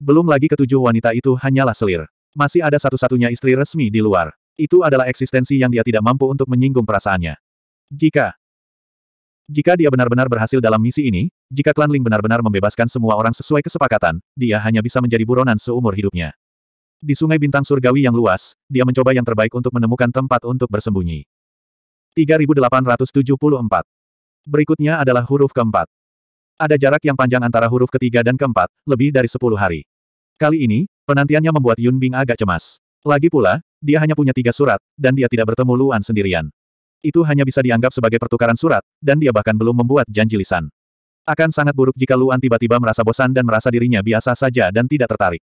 Belum lagi ketujuh wanita itu hanyalah selir. Masih ada satu-satunya istri resmi di luar. Itu adalah eksistensi yang dia tidak mampu untuk menyinggung perasaannya. Jika jika dia benar-benar berhasil dalam misi ini, jika klan Ling benar-benar membebaskan semua orang sesuai kesepakatan, dia hanya bisa menjadi buronan seumur hidupnya. Di sungai bintang surgawi yang luas, dia mencoba yang terbaik untuk menemukan tempat untuk bersembunyi. 3874 Berikutnya adalah huruf keempat. Ada jarak yang panjang antara huruf ketiga dan keempat, lebih dari 10 hari. Kali ini, penantiannya membuat Yun Bing agak cemas. Lagi pula, dia hanya punya tiga surat, dan dia tidak bertemu Luan sendirian. Itu hanya bisa dianggap sebagai pertukaran surat, dan dia bahkan belum membuat janji lisan. Akan sangat buruk jika Luan tiba-tiba merasa bosan dan merasa dirinya biasa saja dan tidak tertarik.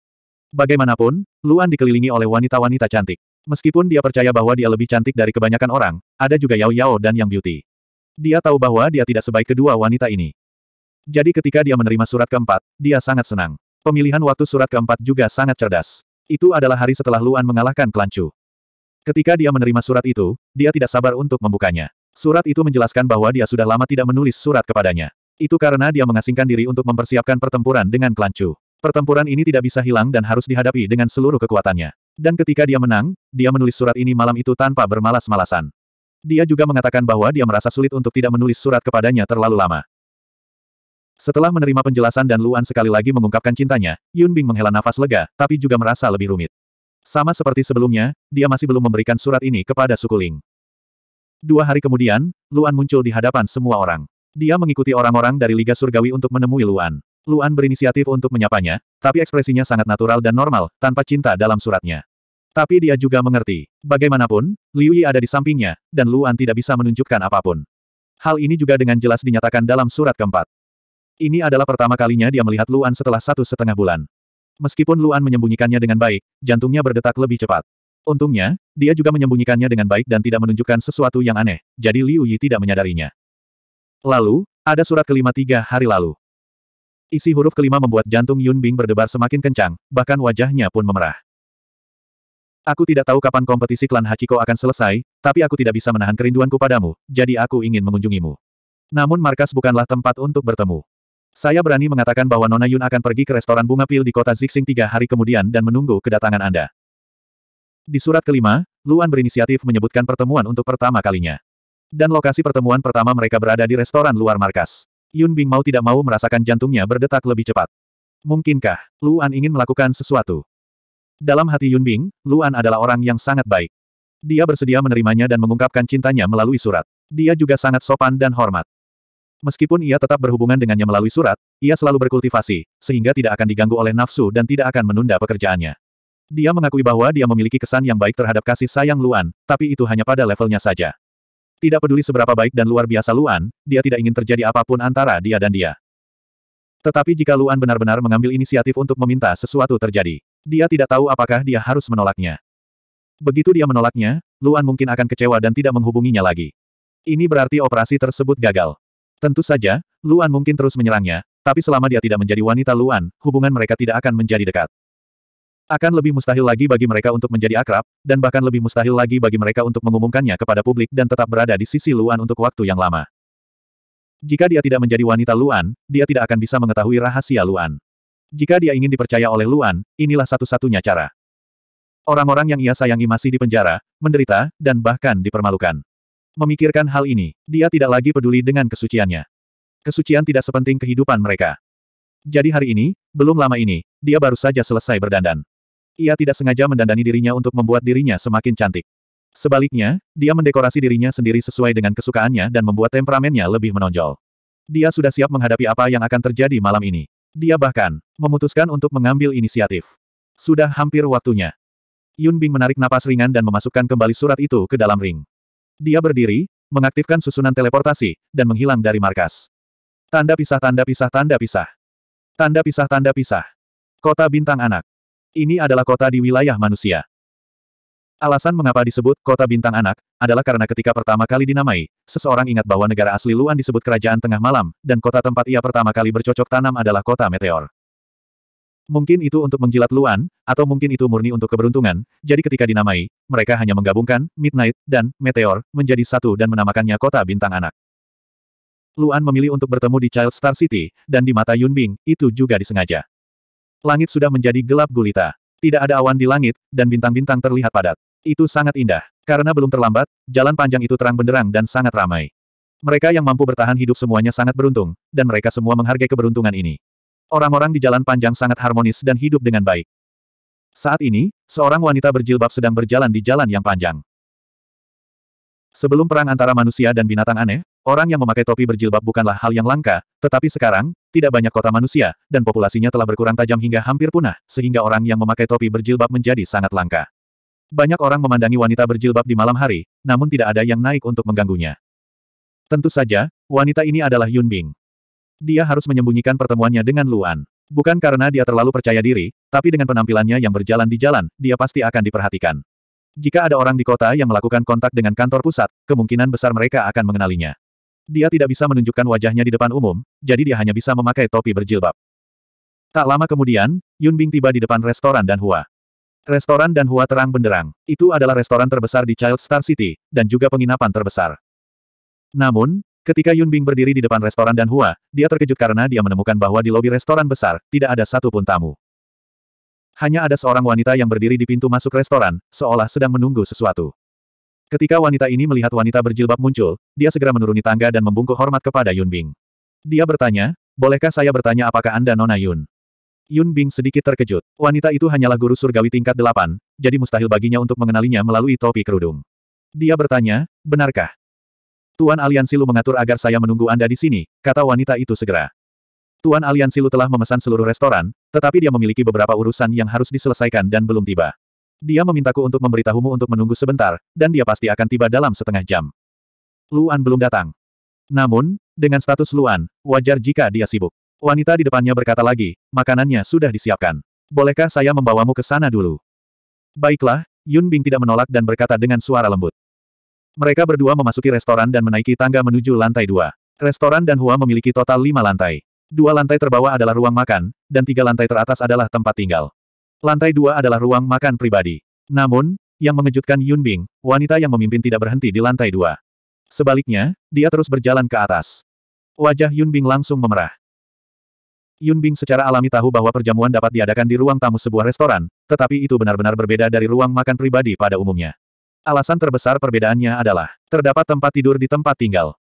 Bagaimanapun, Luan dikelilingi oleh wanita-wanita cantik. Meskipun dia percaya bahwa dia lebih cantik dari kebanyakan orang, ada juga Yao Yao dan Yang Beauty. Dia tahu bahwa dia tidak sebaik kedua wanita ini. Jadi ketika dia menerima surat keempat, dia sangat senang. Pemilihan waktu surat keempat juga sangat cerdas. Itu adalah hari setelah Luan mengalahkan Kelancu. Ketika dia menerima surat itu, dia tidak sabar untuk membukanya. Surat itu menjelaskan bahwa dia sudah lama tidak menulis surat kepadanya. Itu karena dia mengasingkan diri untuk mempersiapkan pertempuran dengan Klancu. Pertempuran ini tidak bisa hilang dan harus dihadapi dengan seluruh kekuatannya. Dan ketika dia menang, dia menulis surat ini malam itu tanpa bermalas-malasan. Dia juga mengatakan bahwa dia merasa sulit untuk tidak menulis surat kepadanya terlalu lama. Setelah menerima penjelasan dan Luan sekali lagi mengungkapkan cintanya, Yun Bing menghela nafas lega, tapi juga merasa lebih rumit. Sama seperti sebelumnya, dia masih belum memberikan surat ini kepada Sukuling. Dua hari kemudian, Luan muncul di hadapan semua orang. Dia mengikuti orang-orang dari Liga Surgawi untuk menemui Luan. Luan berinisiatif untuk menyapanya, tapi ekspresinya sangat natural dan normal, tanpa cinta dalam suratnya. Tapi dia juga mengerti. Bagaimanapun, Liu Yi ada di sampingnya, dan Luan tidak bisa menunjukkan apapun. Hal ini juga dengan jelas dinyatakan dalam surat keempat. Ini adalah pertama kalinya dia melihat Luan setelah satu setengah bulan. Meskipun Luan menyembunyikannya dengan baik, jantungnya berdetak lebih cepat. Untungnya, dia juga menyembunyikannya dengan baik dan tidak menunjukkan sesuatu yang aneh, jadi Liu Yi tidak menyadarinya. Lalu, ada surat kelima tiga hari lalu. Isi huruf kelima membuat jantung Yun Bing berdebar semakin kencang, bahkan wajahnya pun memerah. Aku tidak tahu kapan kompetisi klan Hachiko akan selesai, tapi aku tidak bisa menahan kerinduanku padamu, jadi aku ingin mengunjungimu. Namun markas bukanlah tempat untuk bertemu. Saya berani mengatakan bahwa Nona Yun akan pergi ke restoran bunga pil di kota Zixing tiga hari kemudian dan menunggu kedatangan Anda. Di surat kelima, Luan berinisiatif menyebutkan pertemuan untuk pertama kalinya. Dan lokasi pertemuan pertama mereka berada di restoran luar markas. Yun Bing mau tidak mau merasakan jantungnya berdetak lebih cepat. Mungkinkah, Luan ingin melakukan sesuatu? Dalam hati Yun Bing, Luan adalah orang yang sangat baik. Dia bersedia menerimanya dan mengungkapkan cintanya melalui surat. Dia juga sangat sopan dan hormat. Meskipun ia tetap berhubungan dengannya melalui surat, ia selalu berkultivasi, sehingga tidak akan diganggu oleh nafsu dan tidak akan menunda pekerjaannya. Dia mengakui bahwa dia memiliki kesan yang baik terhadap kasih sayang Luan, tapi itu hanya pada levelnya saja. Tidak peduli seberapa baik dan luar biasa Luan, dia tidak ingin terjadi apapun antara dia dan dia. Tetapi jika Luan benar-benar mengambil inisiatif untuk meminta sesuatu terjadi, dia tidak tahu apakah dia harus menolaknya. Begitu dia menolaknya, Luan mungkin akan kecewa dan tidak menghubunginya lagi. Ini berarti operasi tersebut gagal. Tentu saja, Luan mungkin terus menyerangnya, tapi selama dia tidak menjadi wanita Luan, hubungan mereka tidak akan menjadi dekat. Akan lebih mustahil lagi bagi mereka untuk menjadi akrab, dan bahkan lebih mustahil lagi bagi mereka untuk mengumumkannya kepada publik dan tetap berada di sisi Luan untuk waktu yang lama. Jika dia tidak menjadi wanita Luan, dia tidak akan bisa mengetahui rahasia Luan. Jika dia ingin dipercaya oleh Luan, inilah satu-satunya cara. Orang-orang yang ia sayangi masih di penjara, menderita, dan bahkan dipermalukan. Memikirkan hal ini, dia tidak lagi peduli dengan kesuciannya. Kesucian tidak sepenting kehidupan mereka. Jadi hari ini, belum lama ini, dia baru saja selesai berdandan. Ia tidak sengaja mendandani dirinya untuk membuat dirinya semakin cantik. Sebaliknya, dia mendekorasi dirinya sendiri sesuai dengan kesukaannya dan membuat temperamennya lebih menonjol. Dia sudah siap menghadapi apa yang akan terjadi malam ini. Dia bahkan memutuskan untuk mengambil inisiatif. Sudah hampir waktunya. Yun Bing menarik napas ringan dan memasukkan kembali surat itu ke dalam ring. Dia berdiri, mengaktifkan susunan teleportasi, dan menghilang dari markas. Tanda pisah tanda pisah tanda pisah. Tanda pisah tanda pisah. Kota Bintang Anak. Ini adalah kota di wilayah manusia. Alasan mengapa disebut kota bintang anak adalah karena ketika pertama kali dinamai, seseorang ingat bahwa negara asli Luan disebut kerajaan tengah malam, dan kota tempat ia pertama kali bercocok tanam adalah kota meteor. Mungkin itu untuk menjilat Luan, atau mungkin itu murni untuk keberuntungan, jadi ketika dinamai, mereka hanya menggabungkan Midnight dan Meteor menjadi satu dan menamakannya Kota Bintang Anak. Luan memilih untuk bertemu di Child Star City, dan di mata Yunbing, itu juga disengaja. Langit sudah menjadi gelap gulita. Tidak ada awan di langit, dan bintang-bintang terlihat padat. Itu sangat indah. Karena belum terlambat, jalan panjang itu terang benderang dan sangat ramai. Mereka yang mampu bertahan hidup semuanya sangat beruntung, dan mereka semua menghargai keberuntungan ini. Orang-orang di jalan panjang sangat harmonis dan hidup dengan baik. Saat ini, seorang wanita berjilbab sedang berjalan di jalan yang panjang. Sebelum perang antara manusia dan binatang aneh, orang yang memakai topi berjilbab bukanlah hal yang langka, tetapi sekarang, tidak banyak kota manusia, dan populasinya telah berkurang tajam hingga hampir punah, sehingga orang yang memakai topi berjilbab menjadi sangat langka. Banyak orang memandangi wanita berjilbab di malam hari, namun tidak ada yang naik untuk mengganggunya. Tentu saja, wanita ini adalah Yun Bing. Dia harus menyembunyikan pertemuannya dengan Luan. Bukan karena dia terlalu percaya diri, tapi dengan penampilannya yang berjalan di jalan, dia pasti akan diperhatikan. Jika ada orang di kota yang melakukan kontak dengan kantor pusat, kemungkinan besar mereka akan mengenalinya. Dia tidak bisa menunjukkan wajahnya di depan umum, jadi dia hanya bisa memakai topi berjilbab. Tak lama kemudian, Yun Bing tiba di depan restoran dan Hua. Restoran dan Hua terang benderang. Itu adalah restoran terbesar di Child Star City, dan juga penginapan terbesar. Namun, Ketika Yun Bing berdiri di depan restoran Dan Hua, dia terkejut karena dia menemukan bahwa di lobi restoran besar, tidak ada satupun tamu. Hanya ada seorang wanita yang berdiri di pintu masuk restoran, seolah sedang menunggu sesuatu. Ketika wanita ini melihat wanita berjilbab muncul, dia segera menuruni tangga dan membungkuk hormat kepada Yun Bing. Dia bertanya, bolehkah saya bertanya apakah Anda Nona Yun? Yun Bing sedikit terkejut. Wanita itu hanyalah guru surgawi tingkat delapan, jadi mustahil baginya untuk mengenalinya melalui topi kerudung. Dia bertanya, benarkah? Tuan Aliansi Lu mengatur agar saya menunggu Anda di sini, kata wanita itu segera. Tuan Aliansi Lu telah memesan seluruh restoran, tetapi dia memiliki beberapa urusan yang harus diselesaikan dan belum tiba. Dia memintaku untuk memberitahumu untuk menunggu sebentar, dan dia pasti akan tiba dalam setengah jam. Luan belum datang. Namun, dengan status Luan, wajar jika dia sibuk. Wanita di depannya berkata lagi, makanannya sudah disiapkan. Bolehkah saya membawamu ke sana dulu? Baiklah, Yun Bing tidak menolak dan berkata dengan suara lembut. Mereka berdua memasuki restoran dan menaiki tangga menuju lantai dua. Restoran dan Hua memiliki total lima lantai. Dua lantai terbawah adalah ruang makan, dan tiga lantai teratas adalah tempat tinggal. Lantai dua adalah ruang makan pribadi. Namun, yang mengejutkan Yun Bing, wanita yang memimpin tidak berhenti di lantai dua. Sebaliknya, dia terus berjalan ke atas. Wajah Yun Bing langsung memerah. Yun Bing secara alami tahu bahwa perjamuan dapat diadakan di ruang tamu sebuah restoran, tetapi itu benar-benar berbeda dari ruang makan pribadi pada umumnya. Alasan terbesar perbedaannya adalah, terdapat tempat tidur di tempat tinggal.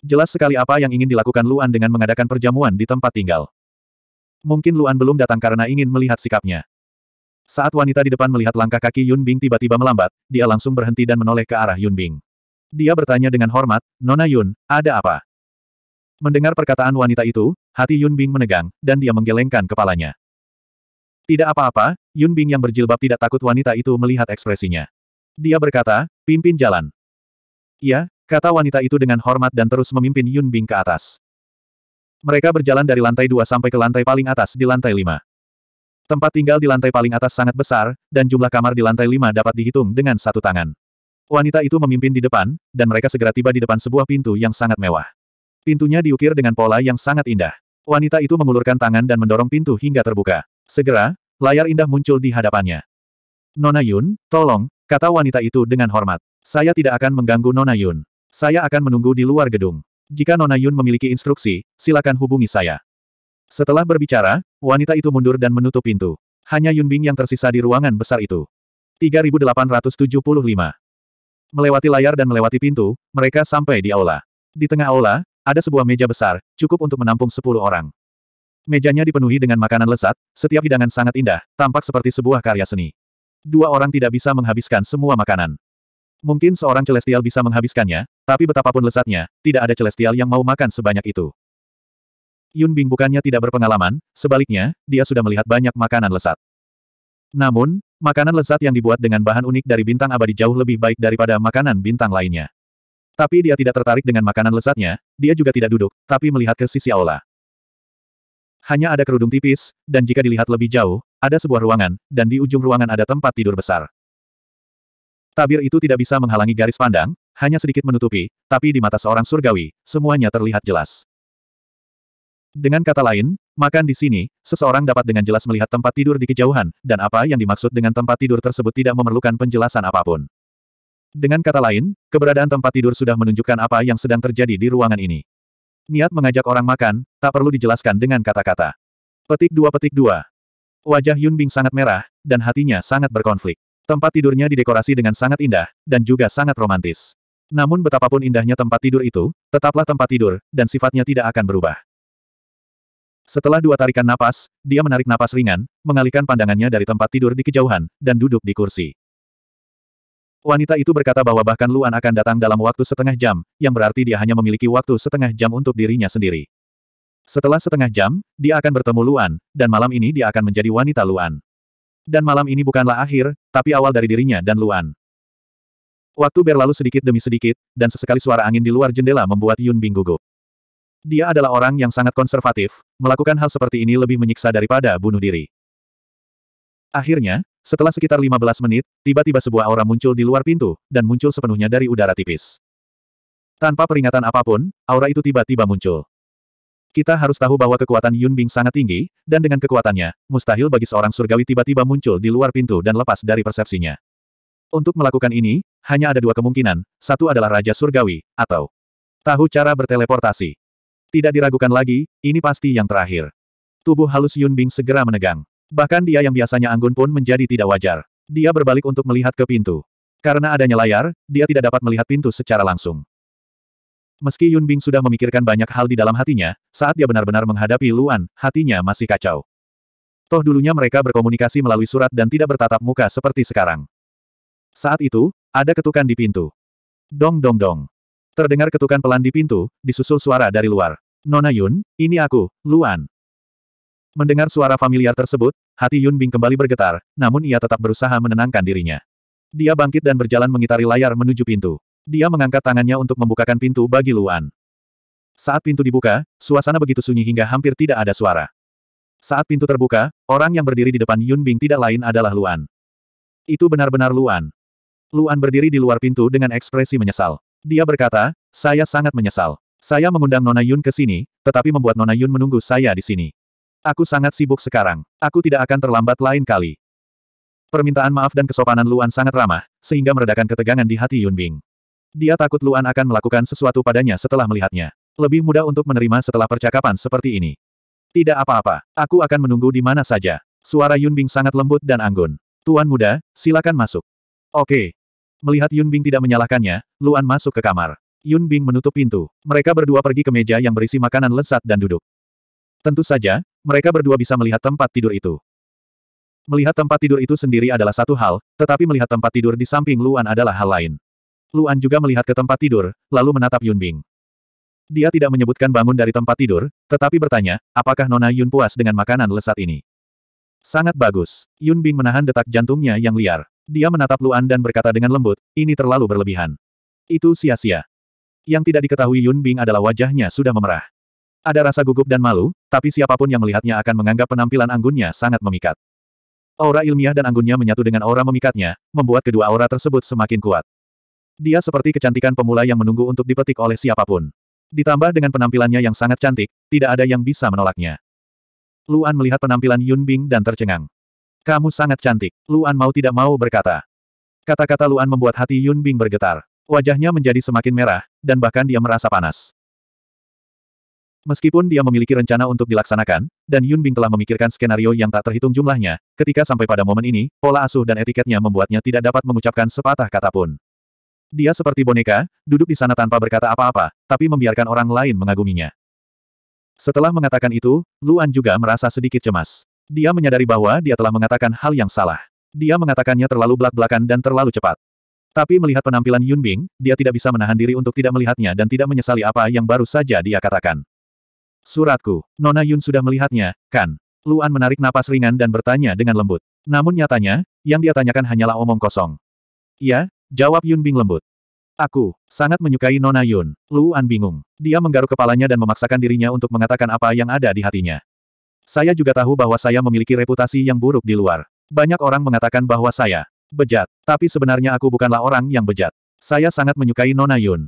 Jelas sekali apa yang ingin dilakukan Luan dengan mengadakan perjamuan di tempat tinggal. Mungkin Luan belum datang karena ingin melihat sikapnya. Saat wanita di depan melihat langkah kaki Yun Bing tiba-tiba melambat, dia langsung berhenti dan menoleh ke arah Yun Bing. Dia bertanya dengan hormat, Nona Yun, ada apa? Mendengar perkataan wanita itu, hati Yun Bing menegang, dan dia menggelengkan kepalanya. Tidak apa-apa, Yun Bing yang berjilbab tidak takut wanita itu melihat ekspresinya. Dia berkata, pimpin jalan. Ya, kata wanita itu dengan hormat dan terus memimpin Yun Bing ke atas. Mereka berjalan dari lantai dua sampai ke lantai paling atas di lantai lima. Tempat tinggal di lantai paling atas sangat besar, dan jumlah kamar di lantai lima dapat dihitung dengan satu tangan. Wanita itu memimpin di depan, dan mereka segera tiba di depan sebuah pintu yang sangat mewah. Pintunya diukir dengan pola yang sangat indah. Wanita itu mengulurkan tangan dan mendorong pintu hingga terbuka. Segera, layar indah muncul di hadapannya. Nona Yun, tolong, kata wanita itu dengan hormat. Saya tidak akan mengganggu Nona Yun. Saya akan menunggu di luar gedung. Jika Nona Yun memiliki instruksi, silakan hubungi saya. Setelah berbicara, wanita itu mundur dan menutup pintu. Hanya Yun Bing yang tersisa di ruangan besar itu. 3875 Melewati layar dan melewati pintu, mereka sampai di aula. Di tengah aula, ada sebuah meja besar, cukup untuk menampung 10 orang. Mejanya dipenuhi dengan makanan lezat, setiap hidangan sangat indah, tampak seperti sebuah karya seni. Dua orang tidak bisa menghabiskan semua makanan. Mungkin seorang celestial bisa menghabiskannya, tapi betapapun lesatnya, tidak ada celestial yang mau makan sebanyak itu. Yun Bing bukannya tidak berpengalaman, sebaliknya, dia sudah melihat banyak makanan lezat. Namun, makanan lezat yang dibuat dengan bahan unik dari bintang abadi jauh lebih baik daripada makanan bintang lainnya. Tapi dia tidak tertarik dengan makanan lezatnya, dia juga tidak duduk, tapi melihat ke sisi aula. Hanya ada kerudung tipis, dan jika dilihat lebih jauh, ada sebuah ruangan, dan di ujung ruangan ada tempat tidur besar. Tabir itu tidak bisa menghalangi garis pandang, hanya sedikit menutupi, tapi di mata seorang surgawi, semuanya terlihat jelas. Dengan kata lain, makan di sini, seseorang dapat dengan jelas melihat tempat tidur di kejauhan, dan apa yang dimaksud dengan tempat tidur tersebut tidak memerlukan penjelasan apapun. Dengan kata lain, keberadaan tempat tidur sudah menunjukkan apa yang sedang terjadi di ruangan ini. Niat mengajak orang makan, tak perlu dijelaskan dengan kata-kata. Petik 2 Petik 2 Wajah Yun Bing sangat merah, dan hatinya sangat berkonflik. Tempat tidurnya didekorasi dengan sangat indah, dan juga sangat romantis. Namun betapapun indahnya tempat tidur itu, tetaplah tempat tidur, dan sifatnya tidak akan berubah. Setelah dua tarikan napas, dia menarik napas ringan, mengalihkan pandangannya dari tempat tidur di kejauhan, dan duduk di kursi. Wanita itu berkata bahwa bahkan Luan akan datang dalam waktu setengah jam, yang berarti dia hanya memiliki waktu setengah jam untuk dirinya sendiri. Setelah setengah jam, dia akan bertemu Luan, dan malam ini dia akan menjadi wanita Luan. Dan malam ini bukanlah akhir, tapi awal dari dirinya dan Luan. Waktu berlalu sedikit demi sedikit, dan sesekali suara angin di luar jendela membuat Yun Bing gugup. Dia adalah orang yang sangat konservatif, melakukan hal seperti ini lebih menyiksa daripada bunuh diri. Akhirnya, setelah sekitar 15 menit, tiba-tiba sebuah aura muncul di luar pintu, dan muncul sepenuhnya dari udara tipis. Tanpa peringatan apapun, aura itu tiba-tiba muncul. Kita harus tahu bahwa kekuatan Yun Bing sangat tinggi, dan dengan kekuatannya, mustahil bagi seorang surgawi tiba-tiba muncul di luar pintu dan lepas dari persepsinya. Untuk melakukan ini, hanya ada dua kemungkinan, satu adalah Raja Surgawi, atau tahu cara berteleportasi. Tidak diragukan lagi, ini pasti yang terakhir. Tubuh halus Yun Bing segera menegang. Bahkan dia yang biasanya anggun pun menjadi tidak wajar. Dia berbalik untuk melihat ke pintu. Karena adanya layar, dia tidak dapat melihat pintu secara langsung. Meski Yun Bing sudah memikirkan banyak hal di dalam hatinya, saat dia benar-benar menghadapi Luan, hatinya masih kacau. Toh dulunya mereka berkomunikasi melalui surat dan tidak bertatap muka seperti sekarang. Saat itu, ada ketukan di pintu. Dong dong dong. Terdengar ketukan pelan di pintu, disusul suara dari luar. Nona Yun, ini aku, Luan. Mendengar suara familiar tersebut, hati Yun Bing kembali bergetar, namun ia tetap berusaha menenangkan dirinya. Dia bangkit dan berjalan mengitari layar menuju pintu. Dia mengangkat tangannya untuk membukakan pintu bagi Luan. Saat pintu dibuka, suasana begitu sunyi hingga hampir tidak ada suara. Saat pintu terbuka, orang yang berdiri di depan Yun Bing tidak lain adalah Luan. Itu benar-benar Luan. Luan berdiri di luar pintu dengan ekspresi menyesal. Dia berkata, saya sangat menyesal. Saya mengundang Nona Yun ke sini, tetapi membuat Nona Yun menunggu saya di sini. Aku sangat sibuk sekarang. Aku tidak akan terlambat lain kali. Permintaan maaf dan kesopanan Luan sangat ramah, sehingga meredakan ketegangan di hati Yun Bing. Dia takut Luan akan melakukan sesuatu padanya setelah melihatnya. Lebih mudah untuk menerima setelah percakapan seperti ini. Tidak apa-apa, aku akan menunggu di mana saja. Suara Yun Bing sangat lembut dan anggun. Tuan muda, silakan masuk. Oke. Melihat Yun Bing tidak menyalahkannya, Luan masuk ke kamar. Yun Bing menutup pintu. Mereka berdua pergi ke meja yang berisi makanan lezat dan duduk. Tentu saja, mereka berdua bisa melihat tempat tidur itu. Melihat tempat tidur itu sendiri adalah satu hal, tetapi melihat tempat tidur di samping Luan adalah hal lain. Luan juga melihat ke tempat tidur, lalu menatap Yun Bing. Dia tidak menyebutkan bangun dari tempat tidur, tetapi bertanya, apakah Nona Yun puas dengan makanan lesat ini? Sangat bagus. Yun Bing menahan detak jantungnya yang liar. Dia menatap Luan dan berkata dengan lembut, ini terlalu berlebihan. Itu sia-sia. Yang tidak diketahui Yun Bing adalah wajahnya sudah memerah. Ada rasa gugup dan malu, tapi siapapun yang melihatnya akan menganggap penampilan anggunnya sangat memikat. Aura ilmiah dan anggunnya menyatu dengan aura memikatnya, membuat kedua aura tersebut semakin kuat. Dia seperti kecantikan pemula yang menunggu untuk dipetik oleh siapapun. Ditambah dengan penampilannya yang sangat cantik, tidak ada yang bisa menolaknya. Luan melihat penampilan Yun Bing dan tercengang. Kamu sangat cantik, Luan mau tidak mau berkata. Kata-kata Luan membuat hati Yun Bing bergetar. Wajahnya menjadi semakin merah, dan bahkan dia merasa panas. Meskipun dia memiliki rencana untuk dilaksanakan, dan Yun Bing telah memikirkan skenario yang tak terhitung jumlahnya, ketika sampai pada momen ini, pola asuh dan etiketnya membuatnya tidak dapat mengucapkan sepatah kata pun. Dia seperti boneka, duduk di sana tanpa berkata apa-apa, tapi membiarkan orang lain mengaguminya. Setelah mengatakan itu, Luan juga merasa sedikit cemas. Dia menyadari bahwa dia telah mengatakan hal yang salah. Dia mengatakannya terlalu belak-belakan dan terlalu cepat. Tapi melihat penampilan Yun Bing, dia tidak bisa menahan diri untuk tidak melihatnya dan tidak menyesali apa yang baru saja dia katakan. Suratku, Nona Yun sudah melihatnya, kan? Luan menarik napas ringan dan bertanya dengan lembut. Namun nyatanya, yang dia tanyakan hanyalah omong kosong. Ya, Jawab Yun Bing lembut. Aku, sangat menyukai Nona Yun. Luan bingung. Dia menggaruk kepalanya dan memaksakan dirinya untuk mengatakan apa yang ada di hatinya. Saya juga tahu bahwa saya memiliki reputasi yang buruk di luar. Banyak orang mengatakan bahwa saya bejat, tapi sebenarnya aku bukanlah orang yang bejat. Saya sangat menyukai Nona Yun.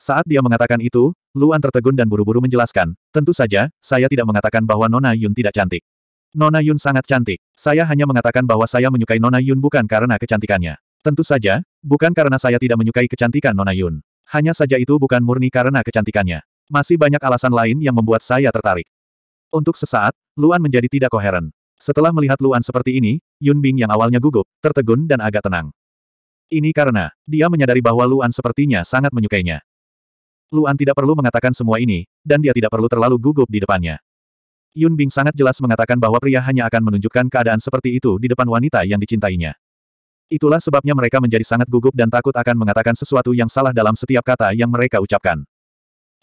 Saat dia mengatakan itu, Luan tertegun dan buru-buru menjelaskan, tentu saja, saya tidak mengatakan bahwa Nona Yun tidak cantik. Nona Yun sangat cantik. Saya hanya mengatakan bahwa saya menyukai Nona Yun bukan karena kecantikannya. Tentu saja, bukan karena saya tidak menyukai kecantikan Nona Yun. Hanya saja itu bukan murni karena kecantikannya. Masih banyak alasan lain yang membuat saya tertarik. Untuk sesaat, Luan menjadi tidak koheren. Setelah melihat Luan seperti ini, Yun Bing yang awalnya gugup, tertegun dan agak tenang. Ini karena, dia menyadari bahwa Luan sepertinya sangat menyukainya. Luan tidak perlu mengatakan semua ini, dan dia tidak perlu terlalu gugup di depannya. Yun Bing sangat jelas mengatakan bahwa pria hanya akan menunjukkan keadaan seperti itu di depan wanita yang dicintainya. Itulah sebabnya mereka menjadi sangat gugup dan takut akan mengatakan sesuatu yang salah dalam setiap kata yang mereka ucapkan.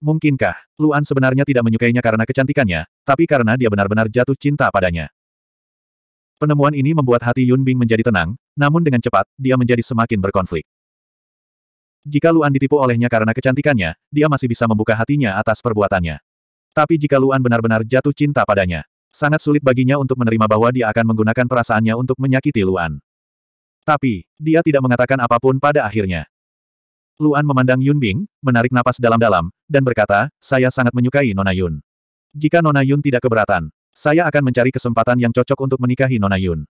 Mungkinkah, Luan sebenarnya tidak menyukainya karena kecantikannya, tapi karena dia benar-benar jatuh cinta padanya. Penemuan ini membuat hati Yun Bing menjadi tenang, namun dengan cepat, dia menjadi semakin berkonflik. Jika Luan ditipu olehnya karena kecantikannya, dia masih bisa membuka hatinya atas perbuatannya. Tapi jika Luan benar-benar jatuh cinta padanya, sangat sulit baginya untuk menerima bahwa dia akan menggunakan perasaannya untuk menyakiti Luan. Tapi, dia tidak mengatakan apapun pada akhirnya. Luan memandang Yun Bing, menarik napas dalam-dalam, dan berkata, saya sangat menyukai Nona Yun. Jika Nona Yun tidak keberatan, saya akan mencari kesempatan yang cocok untuk menikahi Nona Yun.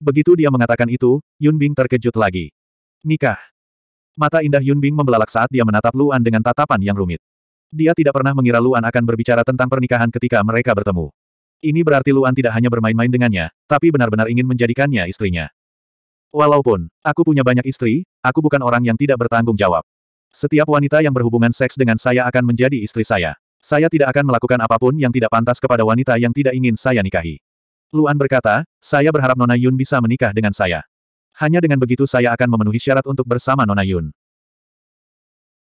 Begitu dia mengatakan itu, Yun Bing terkejut lagi. Nikah. Mata indah Yun Bing membelalak saat dia menatap Luan dengan tatapan yang rumit. Dia tidak pernah mengira Luan akan berbicara tentang pernikahan ketika mereka bertemu. Ini berarti Luan tidak hanya bermain-main dengannya, tapi benar-benar ingin menjadikannya istrinya. Walaupun, aku punya banyak istri, aku bukan orang yang tidak bertanggung jawab. Setiap wanita yang berhubungan seks dengan saya akan menjadi istri saya. Saya tidak akan melakukan apapun yang tidak pantas kepada wanita yang tidak ingin saya nikahi. Luan berkata, saya berharap Nona Yun bisa menikah dengan saya. Hanya dengan begitu saya akan memenuhi syarat untuk bersama Nona Yun.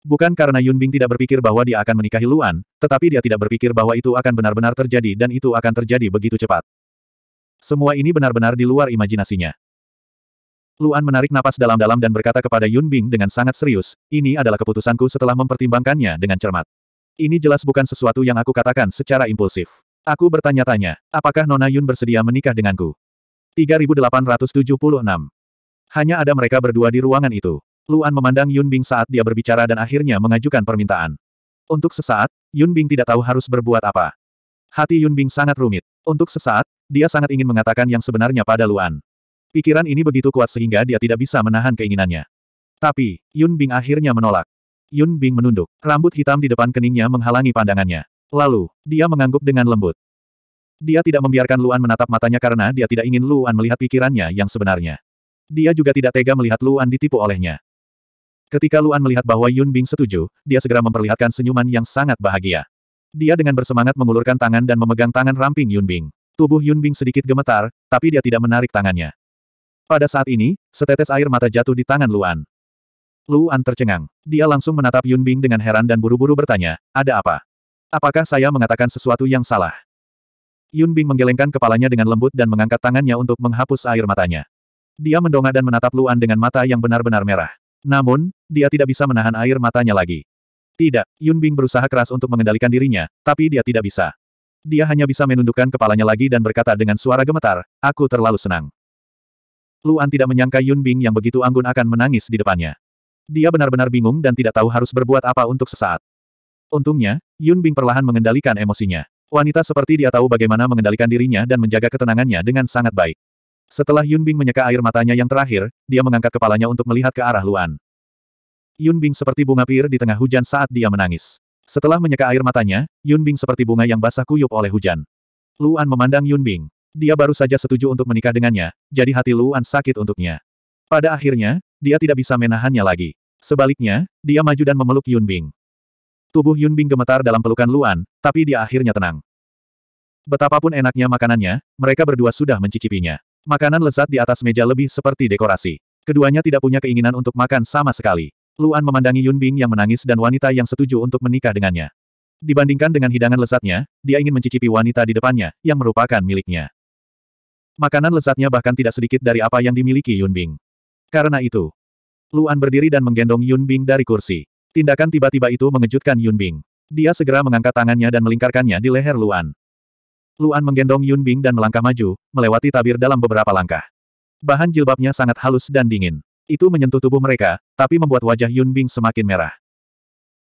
Bukan karena Yun Bing tidak berpikir bahwa dia akan menikahi Luan, tetapi dia tidak berpikir bahwa itu akan benar-benar terjadi dan itu akan terjadi begitu cepat. Semua ini benar-benar di luar imajinasinya. Luan menarik napas dalam-dalam dan berkata kepada Yun Bing dengan sangat serius, ini adalah keputusanku setelah mempertimbangkannya dengan cermat. Ini jelas bukan sesuatu yang aku katakan secara impulsif. Aku bertanya-tanya, apakah Nona Yun bersedia menikah denganku? 3876. Hanya ada mereka berdua di ruangan itu. Luan memandang Yun Bing saat dia berbicara dan akhirnya mengajukan permintaan. Untuk sesaat, Yun Bing tidak tahu harus berbuat apa. Hati Yun Bing sangat rumit. Untuk sesaat, dia sangat ingin mengatakan yang sebenarnya pada Luan. Pikiran ini begitu kuat sehingga dia tidak bisa menahan keinginannya. Tapi, Yun Bing akhirnya menolak. Yun Bing menunduk. Rambut hitam di depan keningnya menghalangi pandangannya. Lalu, dia mengangguk dengan lembut. Dia tidak membiarkan Luan menatap matanya karena dia tidak ingin Luan melihat pikirannya yang sebenarnya. Dia juga tidak tega melihat Luan ditipu olehnya. Ketika Luan melihat bahwa Yun Bing setuju, dia segera memperlihatkan senyuman yang sangat bahagia. Dia dengan bersemangat mengulurkan tangan dan memegang tangan ramping Yun Bing. Tubuh Yun Bing sedikit gemetar, tapi dia tidak menarik tangannya. Pada saat ini, setetes air mata jatuh di tangan Luan. Luan tercengang. Dia langsung menatap Yun Bing dengan heran dan buru-buru bertanya, ada apa? Apakah saya mengatakan sesuatu yang salah? Yun Bing menggelengkan kepalanya dengan lembut dan mengangkat tangannya untuk menghapus air matanya. Dia mendongak dan menatap Luan dengan mata yang benar-benar merah. Namun, dia tidak bisa menahan air matanya lagi. Tidak, Yun Bing berusaha keras untuk mengendalikan dirinya, tapi dia tidak bisa. Dia hanya bisa menundukkan kepalanya lagi dan berkata dengan suara gemetar, aku terlalu senang. Luan tidak menyangka Yun Bing yang begitu anggun akan menangis di depannya. Dia benar-benar bingung dan tidak tahu harus berbuat apa untuk sesaat. Untungnya, Yun Bing perlahan mengendalikan emosinya. Wanita seperti dia tahu bagaimana mengendalikan dirinya dan menjaga ketenangannya dengan sangat baik. Setelah Yun Bing menyeka air matanya yang terakhir, dia mengangkat kepalanya untuk melihat ke arah Luan. Yun Bing seperti bunga pir di tengah hujan saat dia menangis. Setelah menyeka air matanya, Yun Bing seperti bunga yang basah kuyup oleh hujan. Luan memandang Yun Bing. Dia baru saja setuju untuk menikah dengannya, jadi hati Luan sakit untuknya. Pada akhirnya, dia tidak bisa menahannya lagi. Sebaliknya, dia maju dan memeluk Yun Bing. Tubuh Yun Bing gemetar dalam pelukan Luan, tapi dia akhirnya tenang. Betapapun enaknya makanannya, mereka berdua sudah mencicipinya. Makanan lezat di atas meja lebih seperti dekorasi. Keduanya tidak punya keinginan untuk makan sama sekali. Luan memandangi Yun Bing yang menangis dan wanita yang setuju untuk menikah dengannya. Dibandingkan dengan hidangan lezatnya, dia ingin mencicipi wanita di depannya, yang merupakan miliknya. Makanan lezatnya bahkan tidak sedikit dari apa yang dimiliki Yun Bing. Karena itu, Luan berdiri dan menggendong Yun Bing dari kursi. Tindakan tiba-tiba itu mengejutkan Yun Bing. Dia segera mengangkat tangannya dan melingkarkannya di leher Luan. Luan menggendong Yun Bing dan melangkah maju, melewati tabir dalam beberapa langkah. Bahan jilbabnya sangat halus dan dingin. Itu menyentuh tubuh mereka, tapi membuat wajah Yun Bing semakin merah.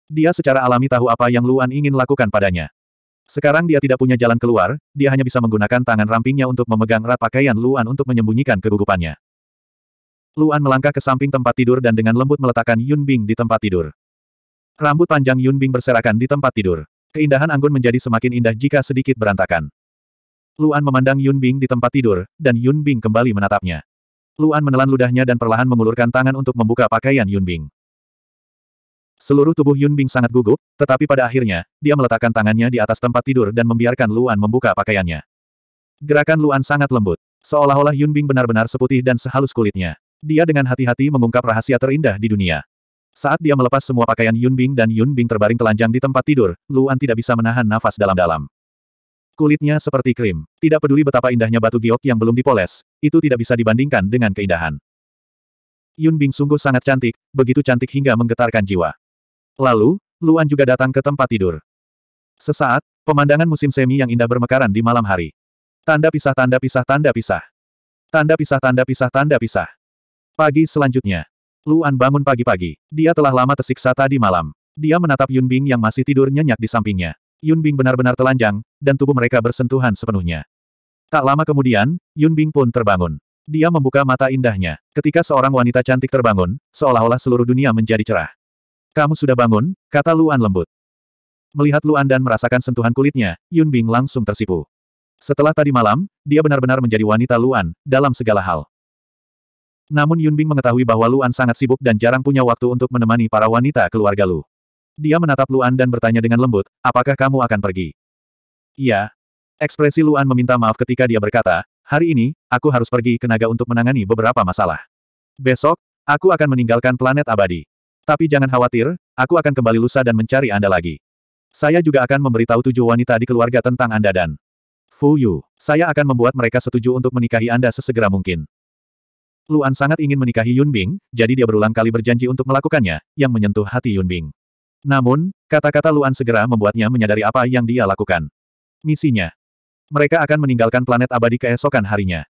Dia secara alami tahu apa yang Luan ingin lakukan padanya. Sekarang dia tidak punya jalan keluar, dia hanya bisa menggunakan tangan rampingnya untuk memegang rat pakaian Luan untuk menyembunyikan kegugupannya. Luan melangkah ke samping tempat tidur dan dengan lembut meletakkan Yun Bing di tempat tidur. Rambut panjang Yun Bing berserakan di tempat tidur. Keindahan Anggun menjadi semakin indah jika sedikit berantakan. Luan memandang Yun Bing di tempat tidur, dan Yun Bing kembali menatapnya. Luan menelan ludahnya dan perlahan mengulurkan tangan untuk membuka pakaian Yun Bing. Seluruh tubuh Yun Bing sangat gugup, tetapi pada akhirnya, dia meletakkan tangannya di atas tempat tidur dan membiarkan Luan membuka pakaiannya. Gerakan Luan sangat lembut, seolah-olah Yun Bing benar-benar seputih dan sehalus kulitnya. Dia dengan hati-hati mengungkap rahasia terindah di dunia. Saat dia melepas semua pakaian Yun Bing dan Yun Bing terbaring telanjang di tempat tidur, Luan tidak bisa menahan nafas dalam-dalam. Kulitnya seperti krim. Tidak peduli betapa indahnya batu giok yang belum dipoles, itu tidak bisa dibandingkan dengan keindahan. Yun Bing sungguh sangat cantik, begitu cantik hingga menggetarkan jiwa. Lalu, Luan juga datang ke tempat tidur. Sesaat, pemandangan musim semi yang indah bermekaran di malam hari. Tanda pisah tanda pisah tanda pisah. Tanda pisah tanda pisah tanda pisah. Pagi selanjutnya. Luan bangun pagi-pagi. Dia telah lama tersiksa tadi malam. Dia menatap Yun Bing yang masih tidur nyenyak di sampingnya. Yun Bing benar-benar telanjang, dan tubuh mereka bersentuhan sepenuhnya. Tak lama kemudian, Yun Bing pun terbangun. Dia membuka mata indahnya. Ketika seorang wanita cantik terbangun, seolah-olah seluruh dunia menjadi cerah. Kamu sudah bangun, kata Luan lembut. Melihat Luan dan merasakan sentuhan kulitnya, Yun Bing langsung tersipu. Setelah tadi malam, dia benar-benar menjadi wanita Luan, dalam segala hal. Namun Yun Bing mengetahui bahwa Luan sangat sibuk dan jarang punya waktu untuk menemani para wanita keluarga Lu. Dia menatap Luan dan bertanya dengan lembut, apakah kamu akan pergi? Iya. Ekspresi Luan meminta maaf ketika dia berkata, hari ini, aku harus pergi ke naga untuk menangani beberapa masalah. Besok, aku akan meninggalkan planet abadi. Tapi jangan khawatir, aku akan kembali lusa dan mencari Anda lagi. Saya juga akan memberitahu tujuh wanita di keluarga tentang Anda dan Fu Yu. Saya akan membuat mereka setuju untuk menikahi Anda sesegera mungkin. Luan sangat ingin menikahi Yun Bing, jadi dia berulang kali berjanji untuk melakukannya, yang menyentuh hati Yun Bing. Namun, kata-kata Luan segera membuatnya menyadari apa yang dia lakukan. Misinya. Mereka akan meninggalkan planet abadi keesokan harinya.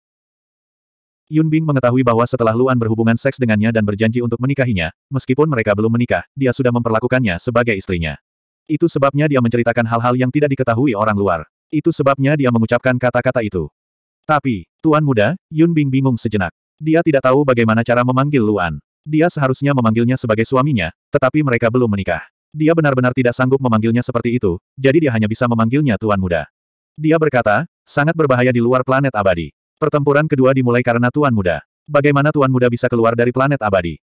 Yun Bing mengetahui bahwa setelah Luan berhubungan seks dengannya dan berjanji untuk menikahinya, meskipun mereka belum menikah, dia sudah memperlakukannya sebagai istrinya. Itu sebabnya dia menceritakan hal-hal yang tidak diketahui orang luar. Itu sebabnya dia mengucapkan kata-kata itu. Tapi, Tuan Muda, Yun Bing bingung sejenak. Dia tidak tahu bagaimana cara memanggil Luan. Dia seharusnya memanggilnya sebagai suaminya, tetapi mereka belum menikah. Dia benar-benar tidak sanggup memanggilnya seperti itu, jadi dia hanya bisa memanggilnya Tuan Muda. Dia berkata, sangat berbahaya di luar planet abadi. Pertempuran kedua dimulai karena Tuan Muda. Bagaimana Tuan Muda bisa keluar dari planet abadi?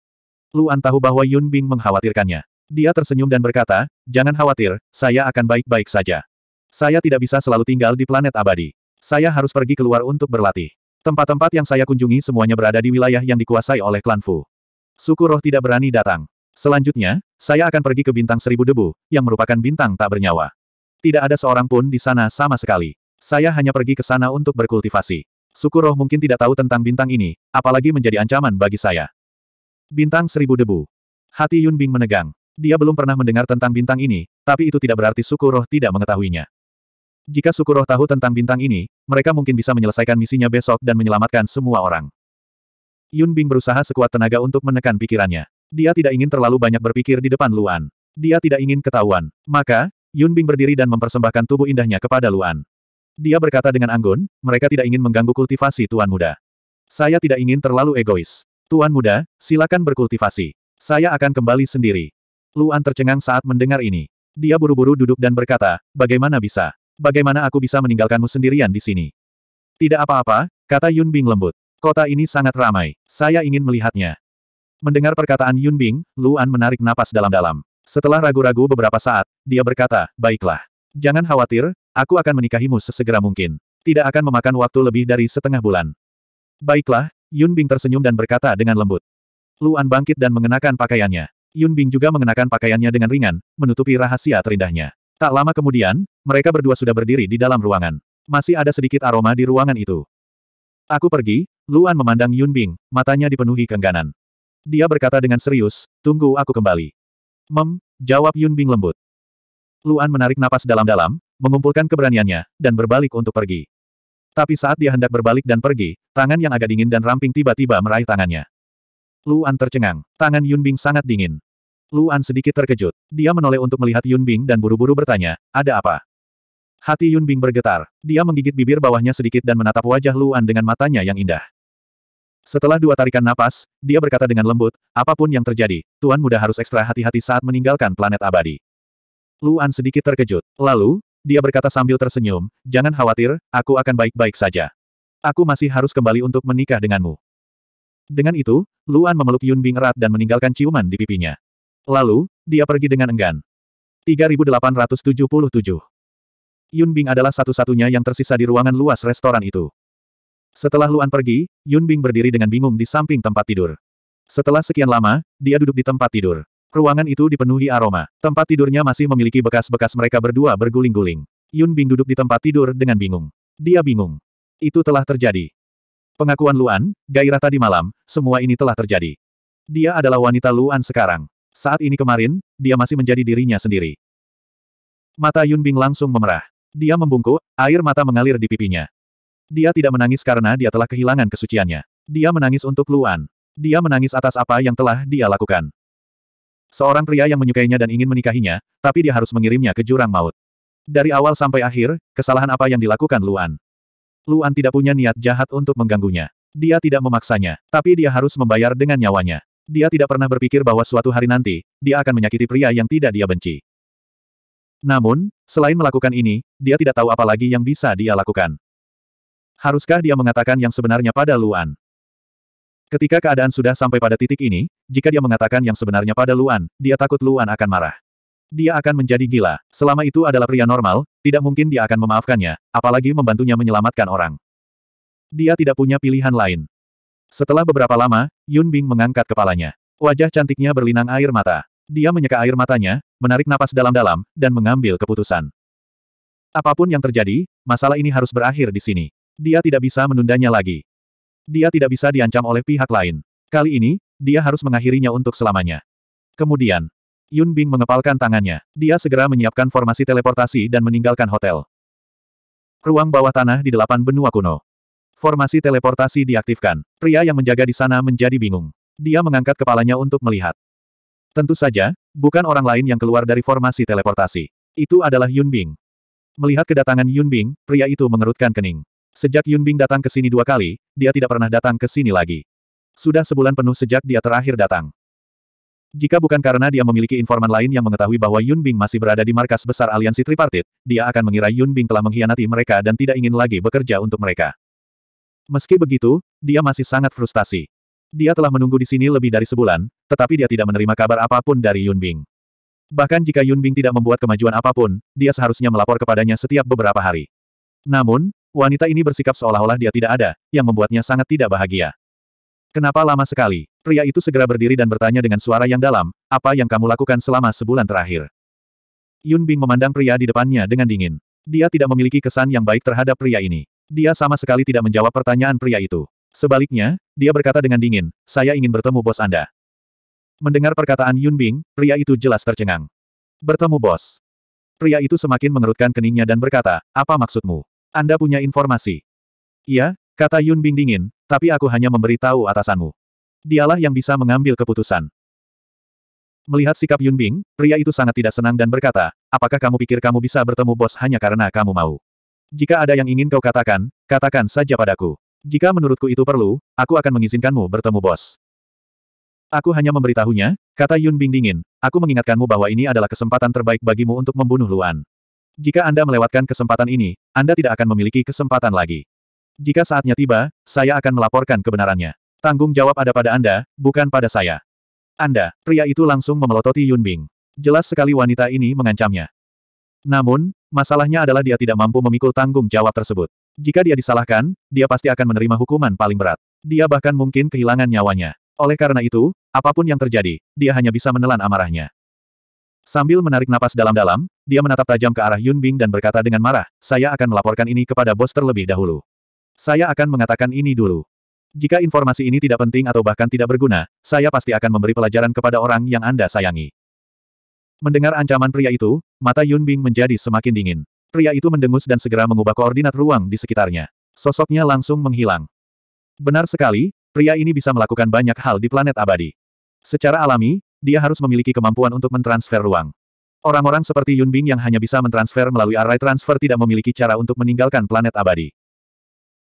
Luan tahu bahwa Yun Bing mengkhawatirkannya. Dia tersenyum dan berkata, jangan khawatir, saya akan baik-baik saja. Saya tidak bisa selalu tinggal di planet abadi. Saya harus pergi keluar untuk berlatih. Tempat-tempat yang saya kunjungi semuanya berada di wilayah yang dikuasai oleh klan Fu. Suku roh tidak berani datang. Selanjutnya, saya akan pergi ke bintang seribu debu, yang merupakan bintang tak bernyawa. Tidak ada seorang pun di sana sama sekali. Saya hanya pergi ke sana untuk berkultivasi suku roh mungkin tidak tahu tentang bintang ini, apalagi menjadi ancaman bagi saya. Bintang seribu debu. Hati Yun Bing menegang. Dia belum pernah mendengar tentang bintang ini, tapi itu tidak berarti suku roh tidak mengetahuinya. Jika suku roh tahu tentang bintang ini, mereka mungkin bisa menyelesaikan misinya besok dan menyelamatkan semua orang. Yun Bing berusaha sekuat tenaga untuk menekan pikirannya. Dia tidak ingin terlalu banyak berpikir di depan Luan. Dia tidak ingin ketahuan. Maka, Yun Bing berdiri dan mempersembahkan tubuh indahnya kepada Luan. Dia berkata dengan anggun, mereka tidak ingin mengganggu kultivasi Tuan Muda. Saya tidak ingin terlalu egois. Tuan Muda, silakan berkultivasi. Saya akan kembali sendiri. Luan tercengang saat mendengar ini. Dia buru-buru duduk dan berkata, bagaimana bisa? Bagaimana aku bisa meninggalkanmu sendirian di sini? Tidak apa-apa, kata Yun Bing lembut. Kota ini sangat ramai. Saya ingin melihatnya. Mendengar perkataan Yun Bing, Luan menarik napas dalam-dalam. Setelah ragu-ragu beberapa saat, dia berkata, baiklah. Jangan khawatir, Aku akan menikahimu sesegera mungkin. Tidak akan memakan waktu lebih dari setengah bulan. Baiklah, Yun Bing tersenyum dan berkata dengan lembut. Luan bangkit dan mengenakan pakaiannya. Yun Bing juga mengenakan pakaiannya dengan ringan, menutupi rahasia terindahnya. Tak lama kemudian, mereka berdua sudah berdiri di dalam ruangan. Masih ada sedikit aroma di ruangan itu. Aku pergi, Luan memandang Yun Bing, matanya dipenuhi kengganan. Dia berkata dengan serius, tunggu aku kembali. Mem, jawab Yun Bing lembut. Luan menarik napas dalam-dalam, mengumpulkan keberaniannya, dan berbalik untuk pergi. Tapi saat dia hendak berbalik dan pergi, tangan yang agak dingin dan ramping tiba-tiba meraih tangannya. Luan tercengang. Tangan Yunbing sangat dingin. Luan sedikit terkejut. Dia menoleh untuk melihat Yunbing dan buru-buru bertanya, ada apa? Hati Yunbing bergetar. Dia menggigit bibir bawahnya sedikit dan menatap wajah Luan dengan matanya yang indah. Setelah dua tarikan napas, dia berkata dengan lembut, apapun yang terjadi, Tuan Muda harus ekstra hati-hati saat meninggalkan planet abadi. Luan sedikit terkejut. Lalu, dia berkata sambil tersenyum, jangan khawatir, aku akan baik-baik saja. Aku masih harus kembali untuk menikah denganmu. Dengan itu, Luan memeluk Yun Bing erat dan meninggalkan ciuman di pipinya. Lalu, dia pergi dengan enggan. 3877 Yun Bing adalah satu-satunya yang tersisa di ruangan luas restoran itu. Setelah Luan pergi, Yun Bing berdiri dengan bingung di samping tempat tidur. Setelah sekian lama, dia duduk di tempat tidur. Ruangan itu dipenuhi aroma. Tempat tidurnya masih memiliki bekas-bekas mereka berdua berguling-guling. Yun Bing duduk di tempat tidur dengan bingung. Dia bingung. Itu telah terjadi. Pengakuan Luan, gairah tadi malam, semua ini telah terjadi. Dia adalah wanita Luan sekarang. Saat ini kemarin, dia masih menjadi dirinya sendiri. Mata Yun Bing langsung memerah. Dia membungkuk, air mata mengalir di pipinya. Dia tidak menangis karena dia telah kehilangan kesuciannya. Dia menangis untuk Luan. Dia menangis atas apa yang telah dia lakukan. Seorang pria yang menyukainya dan ingin menikahinya, tapi dia harus mengirimnya ke jurang maut. Dari awal sampai akhir, kesalahan apa yang dilakukan Luan? Luan tidak punya niat jahat untuk mengganggunya. Dia tidak memaksanya, tapi dia harus membayar dengan nyawanya. Dia tidak pernah berpikir bahwa suatu hari nanti, dia akan menyakiti pria yang tidak dia benci. Namun, selain melakukan ini, dia tidak tahu apa lagi yang bisa dia lakukan. Haruskah dia mengatakan yang sebenarnya pada Luan? Ketika keadaan sudah sampai pada titik ini, jika dia mengatakan yang sebenarnya pada Luan, dia takut Luan akan marah. Dia akan menjadi gila. Selama itu adalah pria normal, tidak mungkin dia akan memaafkannya, apalagi membantunya menyelamatkan orang. Dia tidak punya pilihan lain. Setelah beberapa lama, Yun Bing mengangkat kepalanya. Wajah cantiknya berlinang air mata. Dia menyeka air matanya, menarik napas dalam-dalam, dan mengambil keputusan. Apapun yang terjadi, masalah ini harus berakhir di sini. Dia tidak bisa menundanya lagi. Dia tidak bisa diancam oleh pihak lain. Kali ini, dia harus mengakhirinya untuk selamanya. Kemudian, Yun Bing mengepalkan tangannya. Dia segera menyiapkan formasi teleportasi dan meninggalkan hotel. Ruang bawah tanah di delapan benua kuno. Formasi teleportasi diaktifkan. Pria yang menjaga di sana menjadi bingung. Dia mengangkat kepalanya untuk melihat. Tentu saja, bukan orang lain yang keluar dari formasi teleportasi. Itu adalah Yun Bing. Melihat kedatangan Yun Bing, pria itu mengerutkan kening. Sejak Yun Bing datang ke sini dua kali, dia tidak pernah datang ke sini lagi. Sudah sebulan penuh sejak dia terakhir datang. Jika bukan karena dia memiliki informan lain yang mengetahui bahwa Yun Bing masih berada di markas besar aliansi tripartit, dia akan mengira Yun Bing telah mengkhianati mereka dan tidak ingin lagi bekerja untuk mereka. Meski begitu, dia masih sangat frustasi. Dia telah menunggu di sini lebih dari sebulan, tetapi dia tidak menerima kabar apapun dari Yun Bing. Bahkan jika Yun Bing tidak membuat kemajuan apapun, dia seharusnya melapor kepadanya setiap beberapa hari. Namun, Wanita ini bersikap seolah-olah dia tidak ada, yang membuatnya sangat tidak bahagia. Kenapa lama sekali? Pria itu segera berdiri dan bertanya dengan suara yang dalam, apa yang kamu lakukan selama sebulan terakhir? Yun Bing memandang pria di depannya dengan dingin. Dia tidak memiliki kesan yang baik terhadap pria ini. Dia sama sekali tidak menjawab pertanyaan pria itu. Sebaliknya, dia berkata dengan dingin, saya ingin bertemu bos Anda. Mendengar perkataan Yun Bing, pria itu jelas tercengang. Bertemu bos. Pria itu semakin mengerutkan keningnya dan berkata, apa maksudmu? Anda punya informasi. Iya, kata Yun Bing dingin, tapi aku hanya memberitahu atasanmu. Dialah yang bisa mengambil keputusan. Melihat sikap Yun Bing, pria itu sangat tidak senang dan berkata, apakah kamu pikir kamu bisa bertemu bos hanya karena kamu mau? Jika ada yang ingin kau katakan, katakan saja padaku. Jika menurutku itu perlu, aku akan mengizinkanmu bertemu bos. Aku hanya memberitahunya, kata Yun Bing dingin, aku mengingatkanmu bahwa ini adalah kesempatan terbaik bagimu untuk membunuh Luan. Jika Anda melewatkan kesempatan ini, Anda tidak akan memiliki kesempatan lagi. Jika saatnya tiba, saya akan melaporkan kebenarannya. Tanggung jawab ada pada Anda, bukan pada saya. Anda, pria itu langsung memelototi Yun Bing. Jelas sekali wanita ini mengancamnya. Namun, masalahnya adalah dia tidak mampu memikul tanggung jawab tersebut. Jika dia disalahkan, dia pasti akan menerima hukuman paling berat. Dia bahkan mungkin kehilangan nyawanya. Oleh karena itu, apapun yang terjadi, dia hanya bisa menelan amarahnya. Sambil menarik napas dalam-dalam, dia menatap tajam ke arah Yun Bing dan berkata dengan marah, saya akan melaporkan ini kepada bos terlebih dahulu. Saya akan mengatakan ini dulu. Jika informasi ini tidak penting atau bahkan tidak berguna, saya pasti akan memberi pelajaran kepada orang yang Anda sayangi. Mendengar ancaman pria itu, mata Yun Bing menjadi semakin dingin. Pria itu mendengus dan segera mengubah koordinat ruang di sekitarnya. Sosoknya langsung menghilang. Benar sekali, pria ini bisa melakukan banyak hal di planet abadi. Secara alami, dia harus memiliki kemampuan untuk mentransfer ruang. Orang-orang seperti Yun Bing yang hanya bisa mentransfer melalui array transfer tidak memiliki cara untuk meninggalkan planet abadi.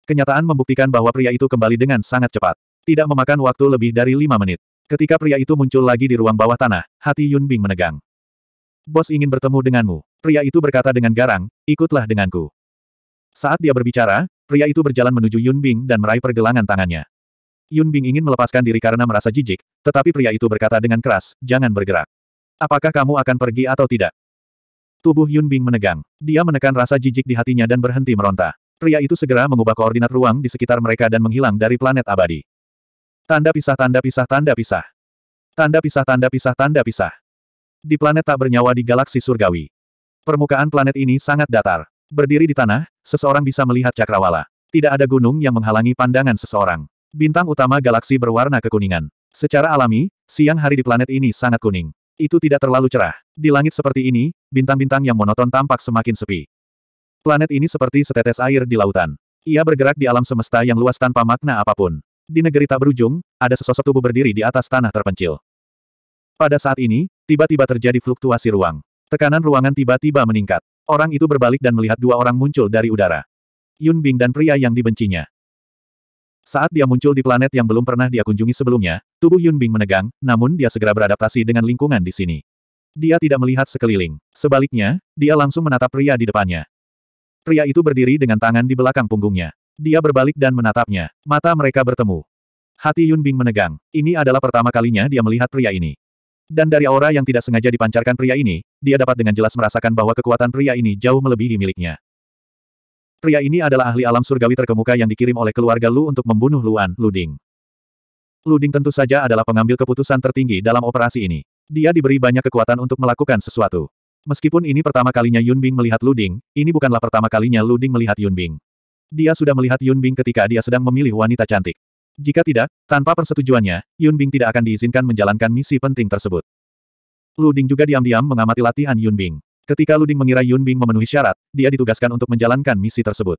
Kenyataan membuktikan bahwa pria itu kembali dengan sangat cepat. Tidak memakan waktu lebih dari lima menit. Ketika pria itu muncul lagi di ruang bawah tanah, hati Yun Bing menegang. Bos ingin bertemu denganmu. Pria itu berkata dengan garang, ikutlah denganku. Saat dia berbicara, pria itu berjalan menuju Yun Bing dan meraih pergelangan tangannya. Yun Bing ingin melepaskan diri karena merasa jijik, tetapi pria itu berkata dengan keras, jangan bergerak. Apakah kamu akan pergi atau tidak? Tubuh Yun Bing menegang. Dia menekan rasa jijik di hatinya dan berhenti meronta. Pria itu segera mengubah koordinat ruang di sekitar mereka dan menghilang dari planet abadi. Tanda pisah tanda pisah tanda pisah. Tanda pisah tanda pisah tanda pisah. Di planet tak bernyawa di galaksi surgawi. Permukaan planet ini sangat datar. Berdiri di tanah, seseorang bisa melihat cakrawala. Tidak ada gunung yang menghalangi pandangan seseorang. Bintang utama galaksi berwarna kekuningan. Secara alami, siang hari di planet ini sangat kuning. Itu tidak terlalu cerah. Di langit seperti ini, bintang-bintang yang monoton tampak semakin sepi. Planet ini seperti setetes air di lautan. Ia bergerak di alam semesta yang luas tanpa makna apapun. Di negeri tak berujung, ada sesosok tubuh berdiri di atas tanah terpencil. Pada saat ini, tiba-tiba terjadi fluktuasi ruang. Tekanan ruangan tiba-tiba meningkat. Orang itu berbalik dan melihat dua orang muncul dari udara. Yun Bing dan pria yang dibencinya. Saat dia muncul di planet yang belum pernah dia kunjungi sebelumnya, tubuh Yun Bing menegang, namun dia segera beradaptasi dengan lingkungan di sini. Dia tidak melihat sekeliling. Sebaliknya, dia langsung menatap pria di depannya. Pria itu berdiri dengan tangan di belakang punggungnya. Dia berbalik dan menatapnya. Mata mereka bertemu. Hati Yun Bing menegang. Ini adalah pertama kalinya dia melihat pria ini. Dan dari aura yang tidak sengaja dipancarkan pria ini, dia dapat dengan jelas merasakan bahwa kekuatan pria ini jauh melebihi miliknya. Pria ini adalah ahli alam surgawi terkemuka yang dikirim oleh keluarga Lu untuk membunuh Luan, Luding. Luding tentu saja adalah pengambil keputusan tertinggi dalam operasi ini. Dia diberi banyak kekuatan untuk melakukan sesuatu. Meskipun ini pertama kalinya Yun Bing melihat Luding, ini bukanlah pertama kalinya Luding melihat Yun Bing. Dia sudah melihat Yun Bing ketika dia sedang memilih wanita cantik. Jika tidak, tanpa persetujuannya, Yun Bing tidak akan diizinkan menjalankan misi penting tersebut. Luding juga diam-diam mengamati latihan Yun Bing. Ketika Luding mengira Yun Bing memenuhi syarat, dia ditugaskan untuk menjalankan misi tersebut.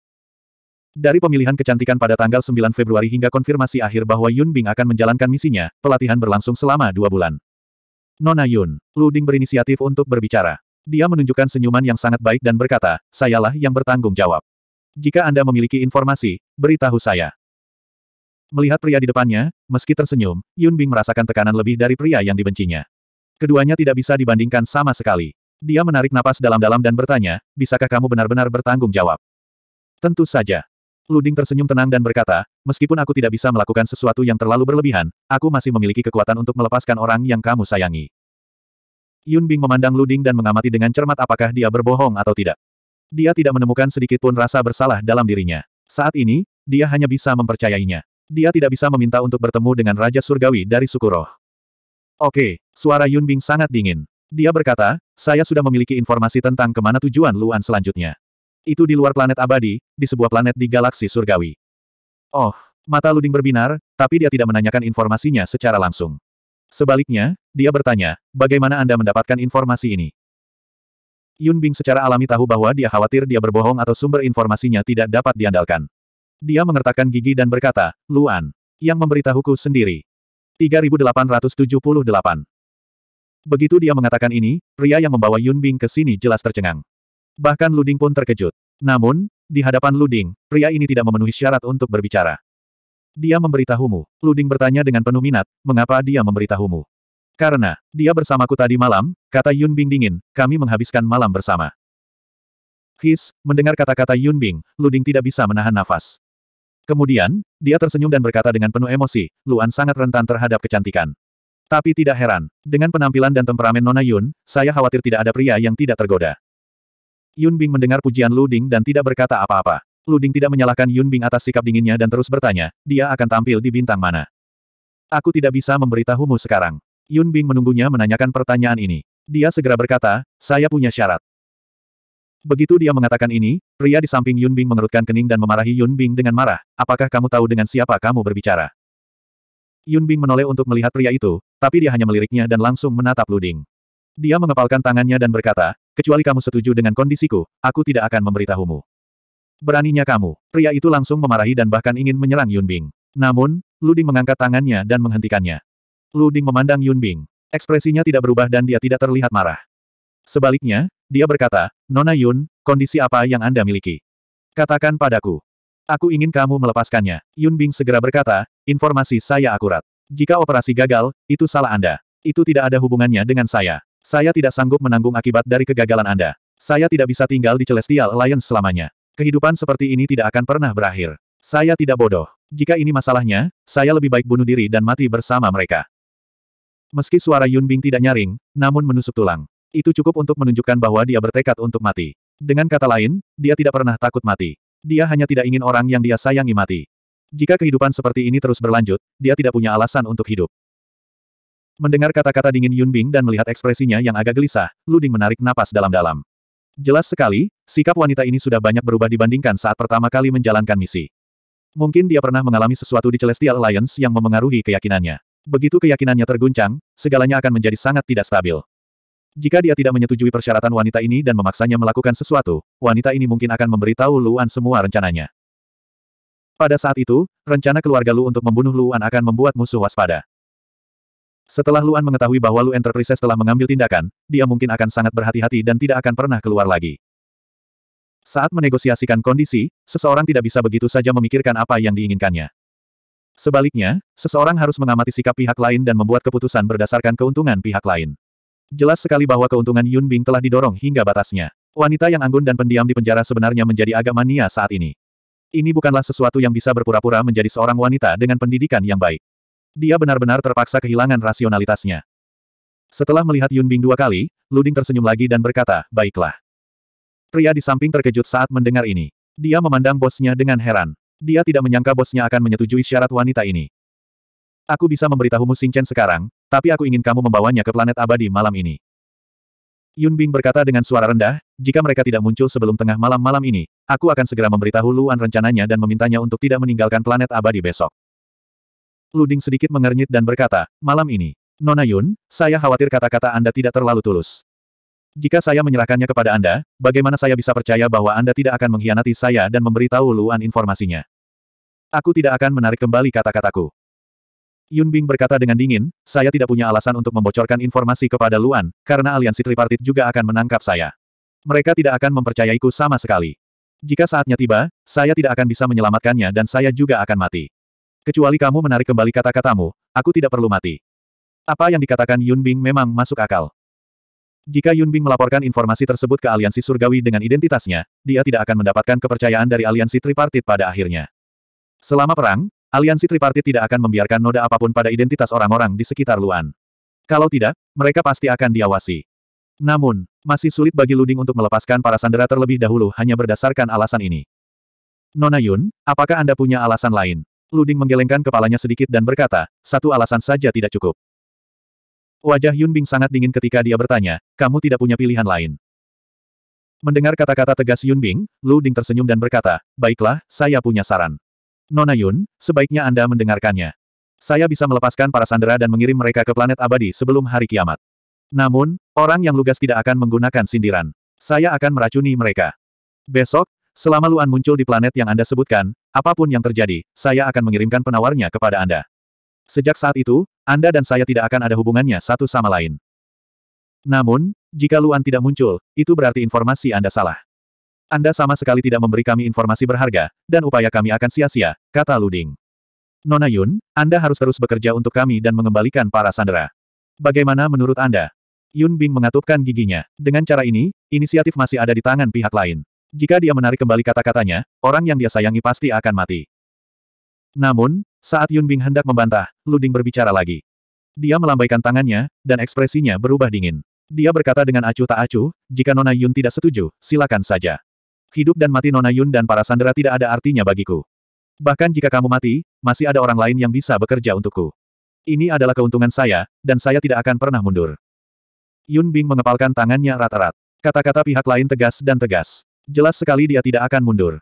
Dari pemilihan kecantikan pada tanggal 9 Februari hingga konfirmasi akhir bahwa Yun Bing akan menjalankan misinya, pelatihan berlangsung selama dua bulan. Nona Yun, Luding berinisiatif untuk berbicara. Dia menunjukkan senyuman yang sangat baik dan berkata, sayalah yang bertanggung jawab. Jika Anda memiliki informasi, beritahu saya. Melihat pria di depannya, meski tersenyum, Yun Bing merasakan tekanan lebih dari pria yang dibencinya. Keduanya tidak bisa dibandingkan sama sekali. Dia menarik napas dalam-dalam dan bertanya, bisakah kamu benar-benar bertanggung jawab? Tentu saja. Luding tersenyum tenang dan berkata, meskipun aku tidak bisa melakukan sesuatu yang terlalu berlebihan, aku masih memiliki kekuatan untuk melepaskan orang yang kamu sayangi. Yun Bing memandang Luding dan mengamati dengan cermat apakah dia berbohong atau tidak. Dia tidak menemukan sedikit pun rasa bersalah dalam dirinya. Saat ini, dia hanya bisa mempercayainya. Dia tidak bisa meminta untuk bertemu dengan Raja Surgawi dari suku roh. Oke, suara Yun Bing sangat dingin. Dia berkata, saya sudah memiliki informasi tentang kemana tujuan Luan selanjutnya. Itu di luar planet abadi, di sebuah planet di galaksi surgawi. Oh, mata Luding berbinar, tapi dia tidak menanyakan informasinya secara langsung. Sebaliknya, dia bertanya, bagaimana Anda mendapatkan informasi ini? Yun Bing secara alami tahu bahwa dia khawatir dia berbohong atau sumber informasinya tidak dapat diandalkan. Dia mengertakkan gigi dan berkata, Luan, yang memberitahuku sendiri. 3878 Begitu dia mengatakan ini, pria yang membawa Yun Bing ke sini jelas tercengang. Bahkan Luding pun terkejut. Namun, di hadapan Luding, pria ini tidak memenuhi syarat untuk berbicara. Dia memberitahumu. Luding bertanya dengan penuh minat, mengapa dia memberitahumu? Karena, dia bersamaku tadi malam, kata Yun Bing dingin, kami menghabiskan malam bersama. His, mendengar kata-kata Yun Bing, Luding tidak bisa menahan nafas. Kemudian, dia tersenyum dan berkata dengan penuh emosi, Luan sangat rentan terhadap kecantikan. Tapi tidak heran, dengan penampilan dan temperamen Nona Yun, saya khawatir tidak ada pria yang tidak tergoda. Yun Bing mendengar pujian Luding dan tidak berkata apa-apa. Luding tidak menyalahkan Yun Bing atas sikap dinginnya dan terus bertanya, dia akan tampil di bintang mana. Aku tidak bisa memberitahumu sekarang. Yun Bing menunggunya menanyakan pertanyaan ini. Dia segera berkata, saya punya syarat. Begitu dia mengatakan ini, pria di samping Yun Bing mengerutkan kening dan memarahi Yun Bing dengan marah, apakah kamu tahu dengan siapa kamu berbicara? Yun Bing menoleh untuk melihat pria itu, tapi dia hanya meliriknya dan langsung menatap Luding. Dia mengepalkan tangannya dan berkata, kecuali kamu setuju dengan kondisiku, aku tidak akan memberitahumu. Beraninya kamu, pria itu langsung memarahi dan bahkan ingin menyerang Yun Bing. Namun, Luding mengangkat tangannya dan menghentikannya. Luding memandang Yun Bing. Ekspresinya tidak berubah dan dia tidak terlihat marah. Sebaliknya, dia berkata, Nona Yun, kondisi apa yang Anda miliki? Katakan padaku. Aku ingin kamu melepaskannya. Yun Bing segera berkata, informasi saya akurat. Jika operasi gagal, itu salah Anda. Itu tidak ada hubungannya dengan saya. Saya tidak sanggup menanggung akibat dari kegagalan Anda. Saya tidak bisa tinggal di Celestial Alliance selamanya. Kehidupan seperti ini tidak akan pernah berakhir. Saya tidak bodoh. Jika ini masalahnya, saya lebih baik bunuh diri dan mati bersama mereka. Meski suara Yun Bing tidak nyaring, namun menusuk tulang. Itu cukup untuk menunjukkan bahwa dia bertekad untuk mati. Dengan kata lain, dia tidak pernah takut mati. Dia hanya tidak ingin orang yang dia sayangi mati. Jika kehidupan seperti ini terus berlanjut, dia tidak punya alasan untuk hidup. Mendengar kata-kata dingin Yun Bing dan melihat ekspresinya yang agak gelisah, Luding menarik napas dalam-dalam. Jelas sekali, sikap wanita ini sudah banyak berubah dibandingkan saat pertama kali menjalankan misi. Mungkin dia pernah mengalami sesuatu di Celestial Alliance yang memengaruhi keyakinannya. Begitu keyakinannya terguncang, segalanya akan menjadi sangat tidak stabil. Jika dia tidak menyetujui persyaratan wanita ini dan memaksanya melakukan sesuatu, wanita ini mungkin akan memberitahu Luan semua rencananya. Pada saat itu, rencana keluarga Lu untuk membunuh Luan akan membuat musuh waspada. Setelah Luan mengetahui bahwa Lu Enterprises telah mengambil tindakan, dia mungkin akan sangat berhati-hati dan tidak akan pernah keluar lagi. Saat menegosiasikan kondisi, seseorang tidak bisa begitu saja memikirkan apa yang diinginkannya. Sebaliknya, seseorang harus mengamati sikap pihak lain dan membuat keputusan berdasarkan keuntungan pihak lain. Jelas sekali bahwa keuntungan Yun Bing telah didorong hingga batasnya. Wanita yang anggun dan pendiam di penjara sebenarnya menjadi agak mania saat ini. Ini bukanlah sesuatu yang bisa berpura-pura menjadi seorang wanita dengan pendidikan yang baik. Dia benar-benar terpaksa kehilangan rasionalitasnya. Setelah melihat Yun Bing dua kali, Luding tersenyum lagi dan berkata, baiklah. Pria di samping terkejut saat mendengar ini. Dia memandang bosnya dengan heran. Dia tidak menyangka bosnya akan menyetujui syarat wanita ini. Aku bisa memberitahumu Xing Chen sekarang, tapi aku ingin kamu membawanya ke planet abadi malam ini. Yun Bing berkata dengan suara rendah, jika mereka tidak muncul sebelum tengah malam malam ini, aku akan segera memberitahu Luan rencananya dan memintanya untuk tidak meninggalkan planet abadi besok. Luding sedikit mengernyit dan berkata, malam ini, Nona Yun, saya khawatir kata-kata Anda tidak terlalu tulus. Jika saya menyerahkannya kepada Anda, bagaimana saya bisa percaya bahwa Anda tidak akan mengkhianati saya dan memberitahu Luan informasinya? Aku tidak akan menarik kembali kata-kataku. Yun Bing berkata dengan dingin, saya tidak punya alasan untuk membocorkan informasi kepada Luan, karena aliansi tripartit juga akan menangkap saya. Mereka tidak akan mempercayaiku sama sekali. Jika saatnya tiba, saya tidak akan bisa menyelamatkannya dan saya juga akan mati. Kecuali kamu menarik kembali kata-katamu, aku tidak perlu mati. Apa yang dikatakan Yun Bing memang masuk akal. Jika Yun Bing melaporkan informasi tersebut ke aliansi surgawi dengan identitasnya, dia tidak akan mendapatkan kepercayaan dari aliansi tripartit pada akhirnya. Selama perang, Aliansi tripartit tidak akan membiarkan noda apapun pada identitas orang-orang di sekitar Luan. Kalau tidak, mereka pasti akan diawasi. Namun, masih sulit bagi Luding untuk melepaskan para sandera terlebih dahulu hanya berdasarkan alasan ini. Nona Yun, apakah Anda punya alasan lain? Luding menggelengkan kepalanya sedikit dan berkata, satu alasan saja tidak cukup. Wajah Yun Bing sangat dingin ketika dia bertanya, kamu tidak punya pilihan lain. Mendengar kata-kata tegas Yun Bing, Luding tersenyum dan berkata, baiklah, saya punya saran. Nona Yun, sebaiknya Anda mendengarkannya. Saya bisa melepaskan para sandera dan mengirim mereka ke planet abadi sebelum hari kiamat. Namun, orang yang lugas tidak akan menggunakan sindiran. Saya akan meracuni mereka. Besok, selama Luan muncul di planet yang Anda sebutkan, apapun yang terjadi, saya akan mengirimkan penawarnya kepada Anda. Sejak saat itu, Anda dan saya tidak akan ada hubungannya satu sama lain. Namun, jika Luan tidak muncul, itu berarti informasi Anda salah. Anda sama sekali tidak memberi kami informasi berharga, dan upaya kami akan sia-sia, kata Luding. Nona Yun, Anda harus terus bekerja untuk kami dan mengembalikan para sandera. Bagaimana menurut Anda? Yun Bing mengatupkan giginya. Dengan cara ini, inisiatif masih ada di tangan pihak lain. Jika dia menarik kembali kata-katanya, orang yang dia sayangi pasti akan mati. Namun, saat Yun Bing hendak membantah, Luding berbicara lagi. Dia melambaikan tangannya, dan ekspresinya berubah dingin. Dia berkata dengan acuh tak acuh, jika Nona Yun tidak setuju, silakan saja. Hidup dan mati Nona Yun dan para sandera tidak ada artinya bagiku. Bahkan jika kamu mati, masih ada orang lain yang bisa bekerja untukku. Ini adalah keuntungan saya, dan saya tidak akan pernah mundur. Yun Bing mengepalkan tangannya rata rat Kata-kata pihak lain tegas dan tegas. Jelas sekali dia tidak akan mundur.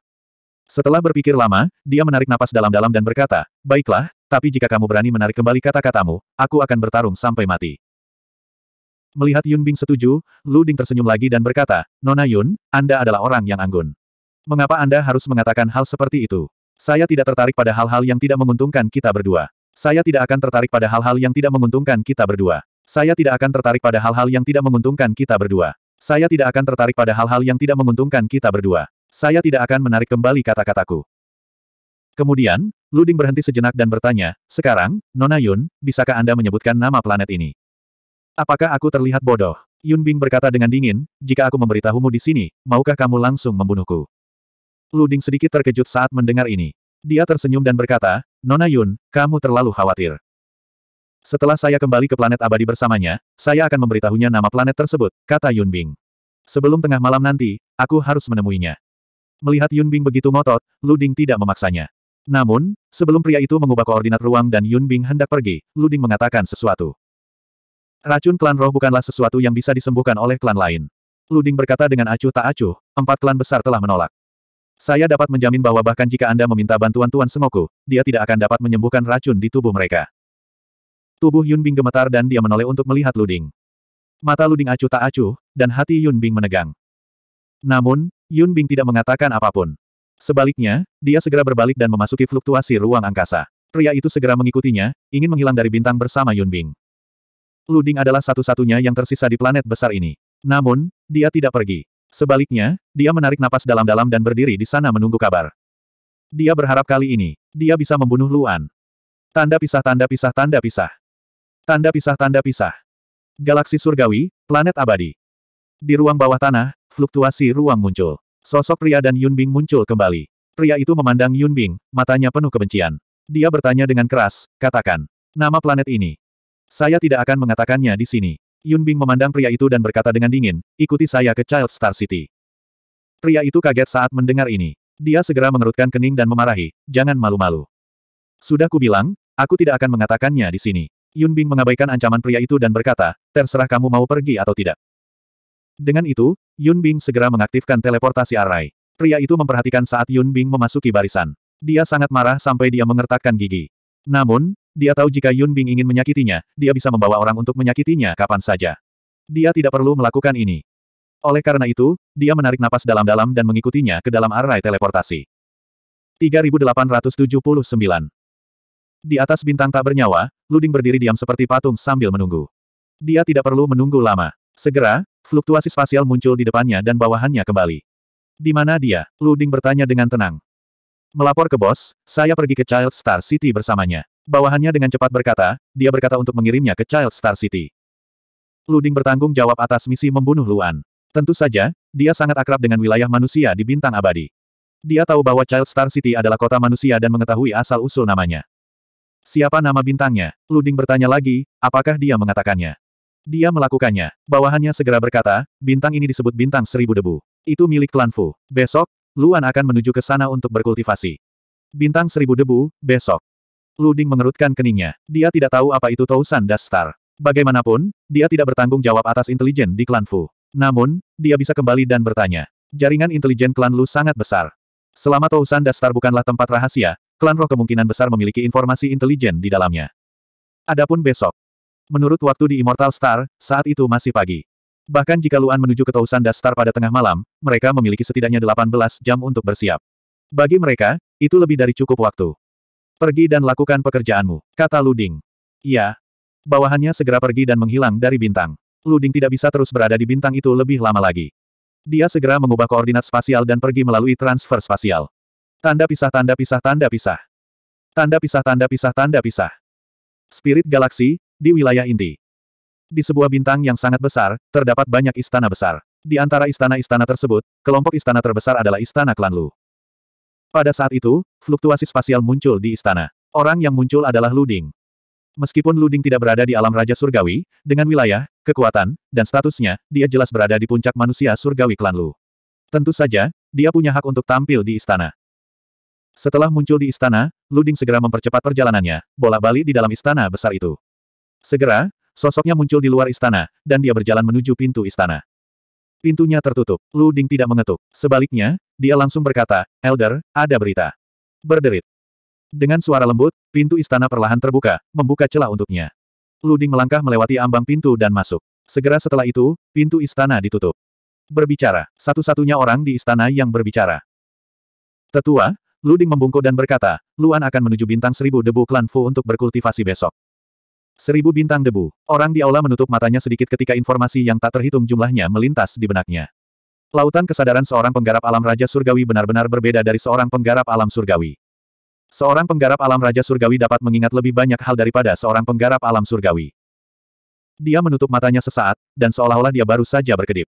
Setelah berpikir lama, dia menarik napas dalam-dalam dan berkata, Baiklah, tapi jika kamu berani menarik kembali kata-katamu, aku akan bertarung sampai mati. Melihat Yun Bing setuju, Lu Ding tersenyum lagi dan berkata, Nona Yun, Anda adalah orang yang anggun. Mengapa Anda harus mengatakan hal seperti itu? Saya tidak tertarik pada hal-hal yang tidak menguntungkan kita berdua. Saya tidak akan tertarik pada hal-hal yang tidak menguntungkan kita berdua. Saya tidak akan tertarik pada hal-hal yang tidak menguntungkan kita berdua. Saya tidak akan tertarik pada hal-hal yang tidak menguntungkan kita berdua. Saya tidak akan menarik kembali kata-kataku. Kemudian, Luding berhenti sejenak dan bertanya, sekarang, Nona Yun, bisakah Anda menyebutkan nama planet ini? Apakah aku terlihat bodoh? Yun Bing berkata dengan dingin, jika aku memberitahumu di sini, maukah kamu langsung membunuhku? Luding sedikit terkejut saat mendengar ini. Dia tersenyum dan berkata, Nona Yun, kamu terlalu khawatir. Setelah saya kembali ke planet abadi bersamanya, saya akan memberitahunya nama planet tersebut, kata Yun Bing. Sebelum tengah malam nanti, aku harus menemuinya. Melihat Yun Bing begitu ngotot, Luding tidak memaksanya. Namun, sebelum pria itu mengubah koordinat ruang dan Yun Bing hendak pergi, Luding mengatakan sesuatu. Racun klan roh bukanlah sesuatu yang bisa disembuhkan oleh klan lain. Luding berkata dengan acuh tak acuh, empat klan besar telah menolak. Saya dapat menjamin bahwa bahkan jika Anda meminta bantuan Tuan Semoku, dia tidak akan dapat menyembuhkan racun di tubuh mereka. Tubuh Yun Bing gemetar dan dia menoleh untuk melihat Luding. Mata Luding acuh tak acuh, dan hati Yun Bing menegang. Namun, Yun Bing tidak mengatakan apapun. Sebaliknya, dia segera berbalik dan memasuki fluktuasi ruang angkasa. Pria itu segera mengikutinya, ingin menghilang dari bintang bersama Yun Bing. Luding adalah satu-satunya yang tersisa di planet besar ini. Namun, dia tidak pergi. Sebaliknya, dia menarik napas dalam-dalam dan berdiri di sana menunggu kabar. Dia berharap kali ini, dia bisa membunuh Luan. Tanda pisah tanda pisah tanda pisah. Tanda pisah tanda pisah. Galaksi surgawi, planet abadi. Di ruang bawah tanah, fluktuasi ruang muncul. Sosok pria dan Yunbing muncul kembali. Pria itu memandang Yunbing, matanya penuh kebencian. Dia bertanya dengan keras, katakan. Nama planet ini. Saya tidak akan mengatakannya di sini. Yun Bing memandang pria itu dan berkata dengan dingin, ikuti saya ke Child Star City. Pria itu kaget saat mendengar ini. Dia segera mengerutkan kening dan memarahi, jangan malu-malu. Sudah kubilang, aku tidak akan mengatakannya di sini. Yun Bing mengabaikan ancaman pria itu dan berkata, terserah kamu mau pergi atau tidak. Dengan itu, Yun Bing segera mengaktifkan teleportasi array. Pria itu memperhatikan saat Yun Bing memasuki barisan. Dia sangat marah sampai dia mengertakkan gigi. Namun, dia tahu jika Yun Bing ingin menyakitinya, dia bisa membawa orang untuk menyakitinya kapan saja. Dia tidak perlu melakukan ini. Oleh karena itu, dia menarik napas dalam-dalam dan mengikutinya ke dalam array teleportasi. 3879 Di atas bintang tak bernyawa, Luding berdiri diam seperti patung sambil menunggu. Dia tidak perlu menunggu lama. Segera, fluktuasi spasial muncul di depannya dan bawahannya kembali. Di mana dia? Luding bertanya dengan tenang. Melapor ke bos, saya pergi ke Child Star City bersamanya. Bawahannya dengan cepat berkata, dia berkata untuk mengirimnya ke Child Star City. Luding bertanggung jawab atas misi membunuh Luan. Tentu saja, dia sangat akrab dengan wilayah manusia di bintang abadi. Dia tahu bahwa Child Star City adalah kota manusia dan mengetahui asal-usul namanya. Siapa nama bintangnya? Luding bertanya lagi, apakah dia mengatakannya? Dia melakukannya. Bawahannya segera berkata, bintang ini disebut bintang seribu debu. Itu milik klan Fu. Besok, Luan akan menuju ke sana untuk berkultivasi. Bintang seribu debu, besok. Luding mengerutkan keningnya. Dia tidak tahu apa itu Tousan Dastar. Bagaimanapun, dia tidak bertanggung jawab atas intelijen di klan Fu. Namun, dia bisa kembali dan bertanya. Jaringan intelijen klan Lu sangat besar. Selama Tousan Dastar bukanlah tempat rahasia, klan roh kemungkinan besar memiliki informasi intelijen di dalamnya. Adapun besok. Menurut waktu di Immortal Star, saat itu masih pagi. Bahkan jika Luan menuju ke Tausan Dastar pada tengah malam, mereka memiliki setidaknya 18 jam untuk bersiap. Bagi mereka, itu lebih dari cukup waktu. Pergi dan lakukan pekerjaanmu, kata Luding. Iya. Bawahannya segera pergi dan menghilang dari bintang. Luding tidak bisa terus berada di bintang itu lebih lama lagi. Dia segera mengubah koordinat spasial dan pergi melalui transfer spasial. Tanda pisah tanda pisah tanda pisah. Tanda pisah tanda pisah tanda pisah. Spirit Galaksi, di wilayah inti. Di sebuah bintang yang sangat besar, terdapat banyak istana besar. Di antara istana-istana tersebut, kelompok istana terbesar adalah istana klan Lu. Pada saat itu, fluktuasi spasial muncul di istana. Orang yang muncul adalah Luding. Meskipun Luding tidak berada di alam Raja Surgawi, dengan wilayah, kekuatan, dan statusnya, dia jelas berada di puncak manusia surgawi klan Lu. Tentu saja, dia punya hak untuk tampil di istana. Setelah muncul di istana, Luding segera mempercepat perjalanannya, bola-balik di dalam istana besar itu. Segera, Sosoknya muncul di luar istana, dan dia berjalan menuju pintu istana. Pintunya tertutup. Lu Ding tidak mengetuk. Sebaliknya, dia langsung berkata, Elder, ada berita. Berderit. Dengan suara lembut, pintu istana perlahan terbuka, membuka celah untuknya. Lu Ding melangkah melewati ambang pintu dan masuk. Segera setelah itu, pintu istana ditutup. Berbicara, satu-satunya orang di istana yang berbicara. Tetua, Luding membungkuk dan berkata, Luan akan menuju bintang seribu debu klan Fu untuk berkultivasi besok. Seribu bintang debu. Orang di aula menutup matanya sedikit ketika informasi yang tak terhitung jumlahnya melintas di benaknya. Lautan kesadaran seorang penggarap alam Raja Surgawi benar-benar berbeda dari seorang penggarap alam Surgawi. Seorang penggarap alam Raja Surgawi dapat mengingat lebih banyak hal daripada seorang penggarap alam Surgawi. Dia menutup matanya sesaat, dan seolah-olah dia baru saja berkedip.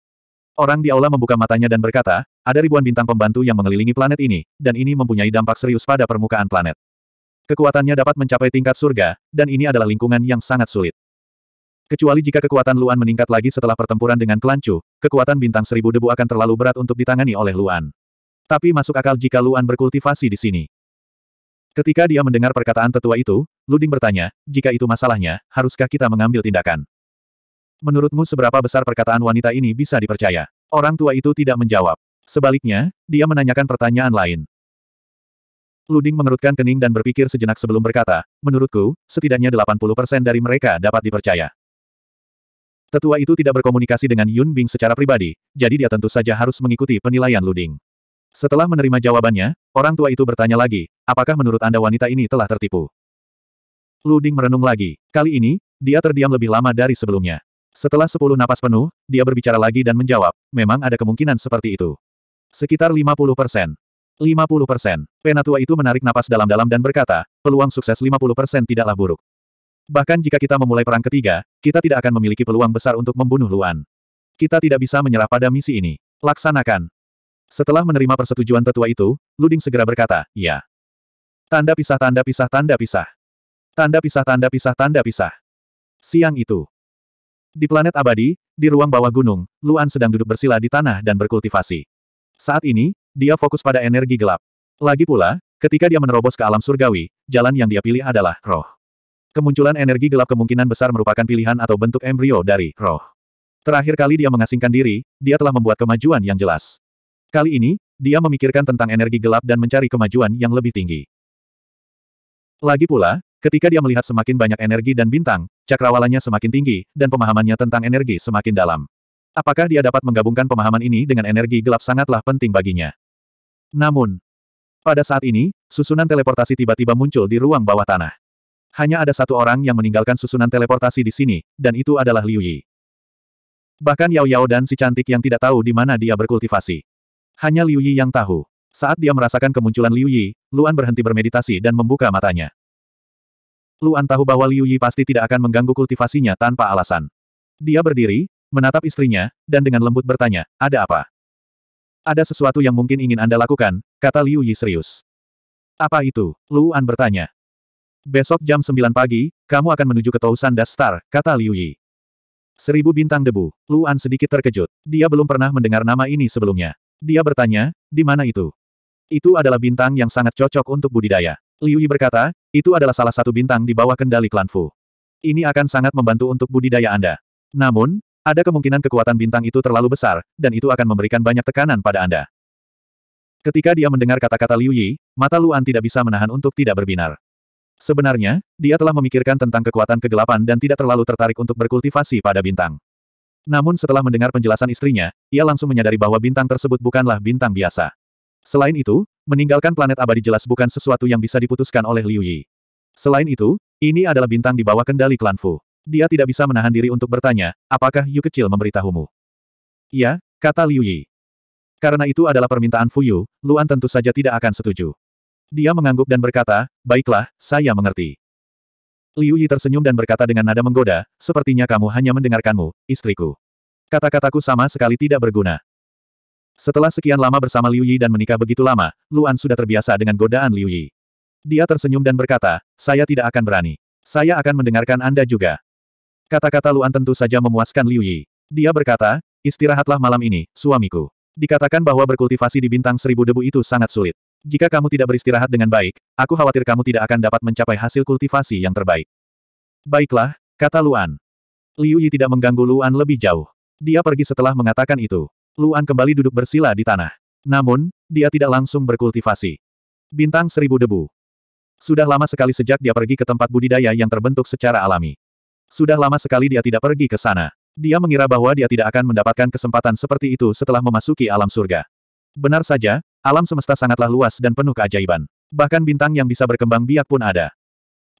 Orang di aula membuka matanya dan berkata, ada ribuan bintang pembantu yang mengelilingi planet ini, dan ini mempunyai dampak serius pada permukaan planet. Kekuatannya dapat mencapai tingkat surga, dan ini adalah lingkungan yang sangat sulit. Kecuali jika kekuatan Luan meningkat lagi setelah pertempuran dengan Kelancu, kekuatan bintang seribu debu akan terlalu berat untuk ditangani oleh Luan. Tapi masuk akal jika Luan berkultivasi di sini. Ketika dia mendengar perkataan tetua itu, Luding bertanya, jika itu masalahnya, haruskah kita mengambil tindakan? Menurutmu seberapa besar perkataan wanita ini bisa dipercaya? Orang tua itu tidak menjawab. Sebaliknya, dia menanyakan pertanyaan lain. Luding mengerutkan kening dan berpikir sejenak sebelum berkata, menurutku, setidaknya 80% dari mereka dapat dipercaya. Tetua itu tidak berkomunikasi dengan Yun Bing secara pribadi, jadi dia tentu saja harus mengikuti penilaian Luding. Setelah menerima jawabannya, orang tua itu bertanya lagi, apakah menurut Anda wanita ini telah tertipu? Luding merenung lagi. Kali ini, dia terdiam lebih lama dari sebelumnya. Setelah sepuluh napas penuh, dia berbicara lagi dan menjawab, memang ada kemungkinan seperti itu. Sekitar 50 persen. 50%. Penatua itu menarik napas dalam-dalam dan berkata, peluang sukses 50% tidaklah buruk. Bahkan jika kita memulai perang ketiga, kita tidak akan memiliki peluang besar untuk membunuh Luan. Kita tidak bisa menyerah pada misi ini. Laksanakan. Setelah menerima persetujuan tetua itu, Luding segera berkata, ya. Tanda pisah tanda pisah tanda pisah. Tanda pisah tanda pisah tanda pisah. Siang itu. Di planet abadi, di ruang bawah gunung, Luan sedang duduk bersila di tanah dan berkultivasi. Saat ini, dia fokus pada energi gelap. Lagi pula, ketika dia menerobos ke alam surgawi, jalan yang dia pilih adalah roh. Kemunculan energi gelap kemungkinan besar merupakan pilihan atau bentuk embrio dari roh. Terakhir kali dia mengasingkan diri, dia telah membuat kemajuan yang jelas. Kali ini, dia memikirkan tentang energi gelap dan mencari kemajuan yang lebih tinggi. Lagi pula, ketika dia melihat semakin banyak energi dan bintang, cakrawalanya semakin tinggi, dan pemahamannya tentang energi semakin dalam. Apakah dia dapat menggabungkan pemahaman ini dengan energi gelap sangatlah penting baginya. Namun, pada saat ini, susunan teleportasi tiba-tiba muncul di ruang bawah tanah. Hanya ada satu orang yang meninggalkan susunan teleportasi di sini, dan itu adalah Liu Yi. Bahkan Yao Yao dan si cantik yang tidak tahu di mana dia berkultivasi. Hanya Liu Yi yang tahu. Saat dia merasakan kemunculan Liu Yi, Luan berhenti bermeditasi dan membuka matanya. Luan tahu bahwa Liu Yi pasti tidak akan mengganggu kultivasinya tanpa alasan. Dia berdiri, menatap istrinya, dan dengan lembut bertanya, ada apa? Ada sesuatu yang mungkin ingin Anda lakukan, kata Liu Yi serius. Apa itu? Luan bertanya. Besok jam 9 pagi, kamu akan menuju ke Tousan Das Star, kata Liu Yi. Seribu bintang debu, Luan sedikit terkejut. Dia belum pernah mendengar nama ini sebelumnya. Dia bertanya, di mana itu? Itu adalah bintang yang sangat cocok untuk budidaya. Liu Yi berkata, itu adalah salah satu bintang di bawah kendali klan Fu. Ini akan sangat membantu untuk budidaya Anda. Namun, ada kemungkinan kekuatan bintang itu terlalu besar, dan itu akan memberikan banyak tekanan pada Anda. Ketika dia mendengar kata-kata Liu Yi, mata Luan tidak bisa menahan untuk tidak berbinar. Sebenarnya, dia telah memikirkan tentang kekuatan kegelapan dan tidak terlalu tertarik untuk berkultivasi pada bintang. Namun setelah mendengar penjelasan istrinya, ia langsung menyadari bahwa bintang tersebut bukanlah bintang biasa. Selain itu, meninggalkan planet abadi jelas bukan sesuatu yang bisa diputuskan oleh Liu Yi. Selain itu, ini adalah bintang di bawah kendali klan Fu dia tidak bisa menahan diri untuk bertanya, apakah Yu kecil memberitahumu? Ya, kata Liu Yi. Karena itu adalah permintaan Fuyu, Luan tentu saja tidak akan setuju. Dia mengangguk dan berkata, baiklah, saya mengerti. Liu Yi tersenyum dan berkata dengan nada menggoda, sepertinya kamu hanya mendengarkanmu, istriku. Kata-kataku sama sekali tidak berguna. Setelah sekian lama bersama Liu Yi dan menikah begitu lama, Luan sudah terbiasa dengan godaan Liu Yi. Dia tersenyum dan berkata, saya tidak akan berani. Saya akan mendengarkan Anda juga. Kata-kata Luan tentu saja memuaskan Liu Yi. Dia berkata, istirahatlah malam ini, suamiku. Dikatakan bahwa berkultivasi di bintang seribu debu itu sangat sulit. Jika kamu tidak beristirahat dengan baik, aku khawatir kamu tidak akan dapat mencapai hasil kultivasi yang terbaik. Baiklah, kata Luan. Liu Yi tidak mengganggu Luan lebih jauh. Dia pergi setelah mengatakan itu. Luan kembali duduk bersila di tanah. Namun, dia tidak langsung berkultivasi. Bintang seribu debu. Sudah lama sekali sejak dia pergi ke tempat budidaya yang terbentuk secara alami. Sudah lama sekali dia tidak pergi ke sana. Dia mengira bahwa dia tidak akan mendapatkan kesempatan seperti itu setelah memasuki alam surga. Benar saja, alam semesta sangatlah luas dan penuh keajaiban. Bahkan bintang yang bisa berkembang biak pun ada.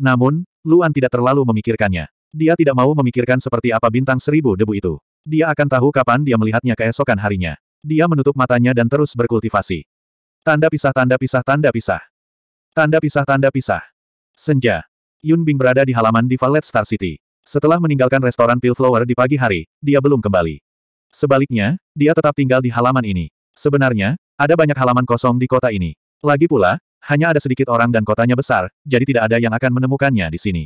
Namun, Luan tidak terlalu memikirkannya. Dia tidak mau memikirkan seperti apa bintang seribu debu itu. Dia akan tahu kapan dia melihatnya keesokan harinya. Dia menutup matanya dan terus berkultivasi. Tanda pisah tanda pisah tanda pisah. Tanda pisah tanda pisah. Senja. Yun Bing berada di halaman di Valet Star City. Setelah meninggalkan restoran Pillflower di pagi hari, dia belum kembali. Sebaliknya, dia tetap tinggal di halaman ini. Sebenarnya, ada banyak halaman kosong di kota ini. Lagi pula, hanya ada sedikit orang dan kotanya besar, jadi tidak ada yang akan menemukannya di sini.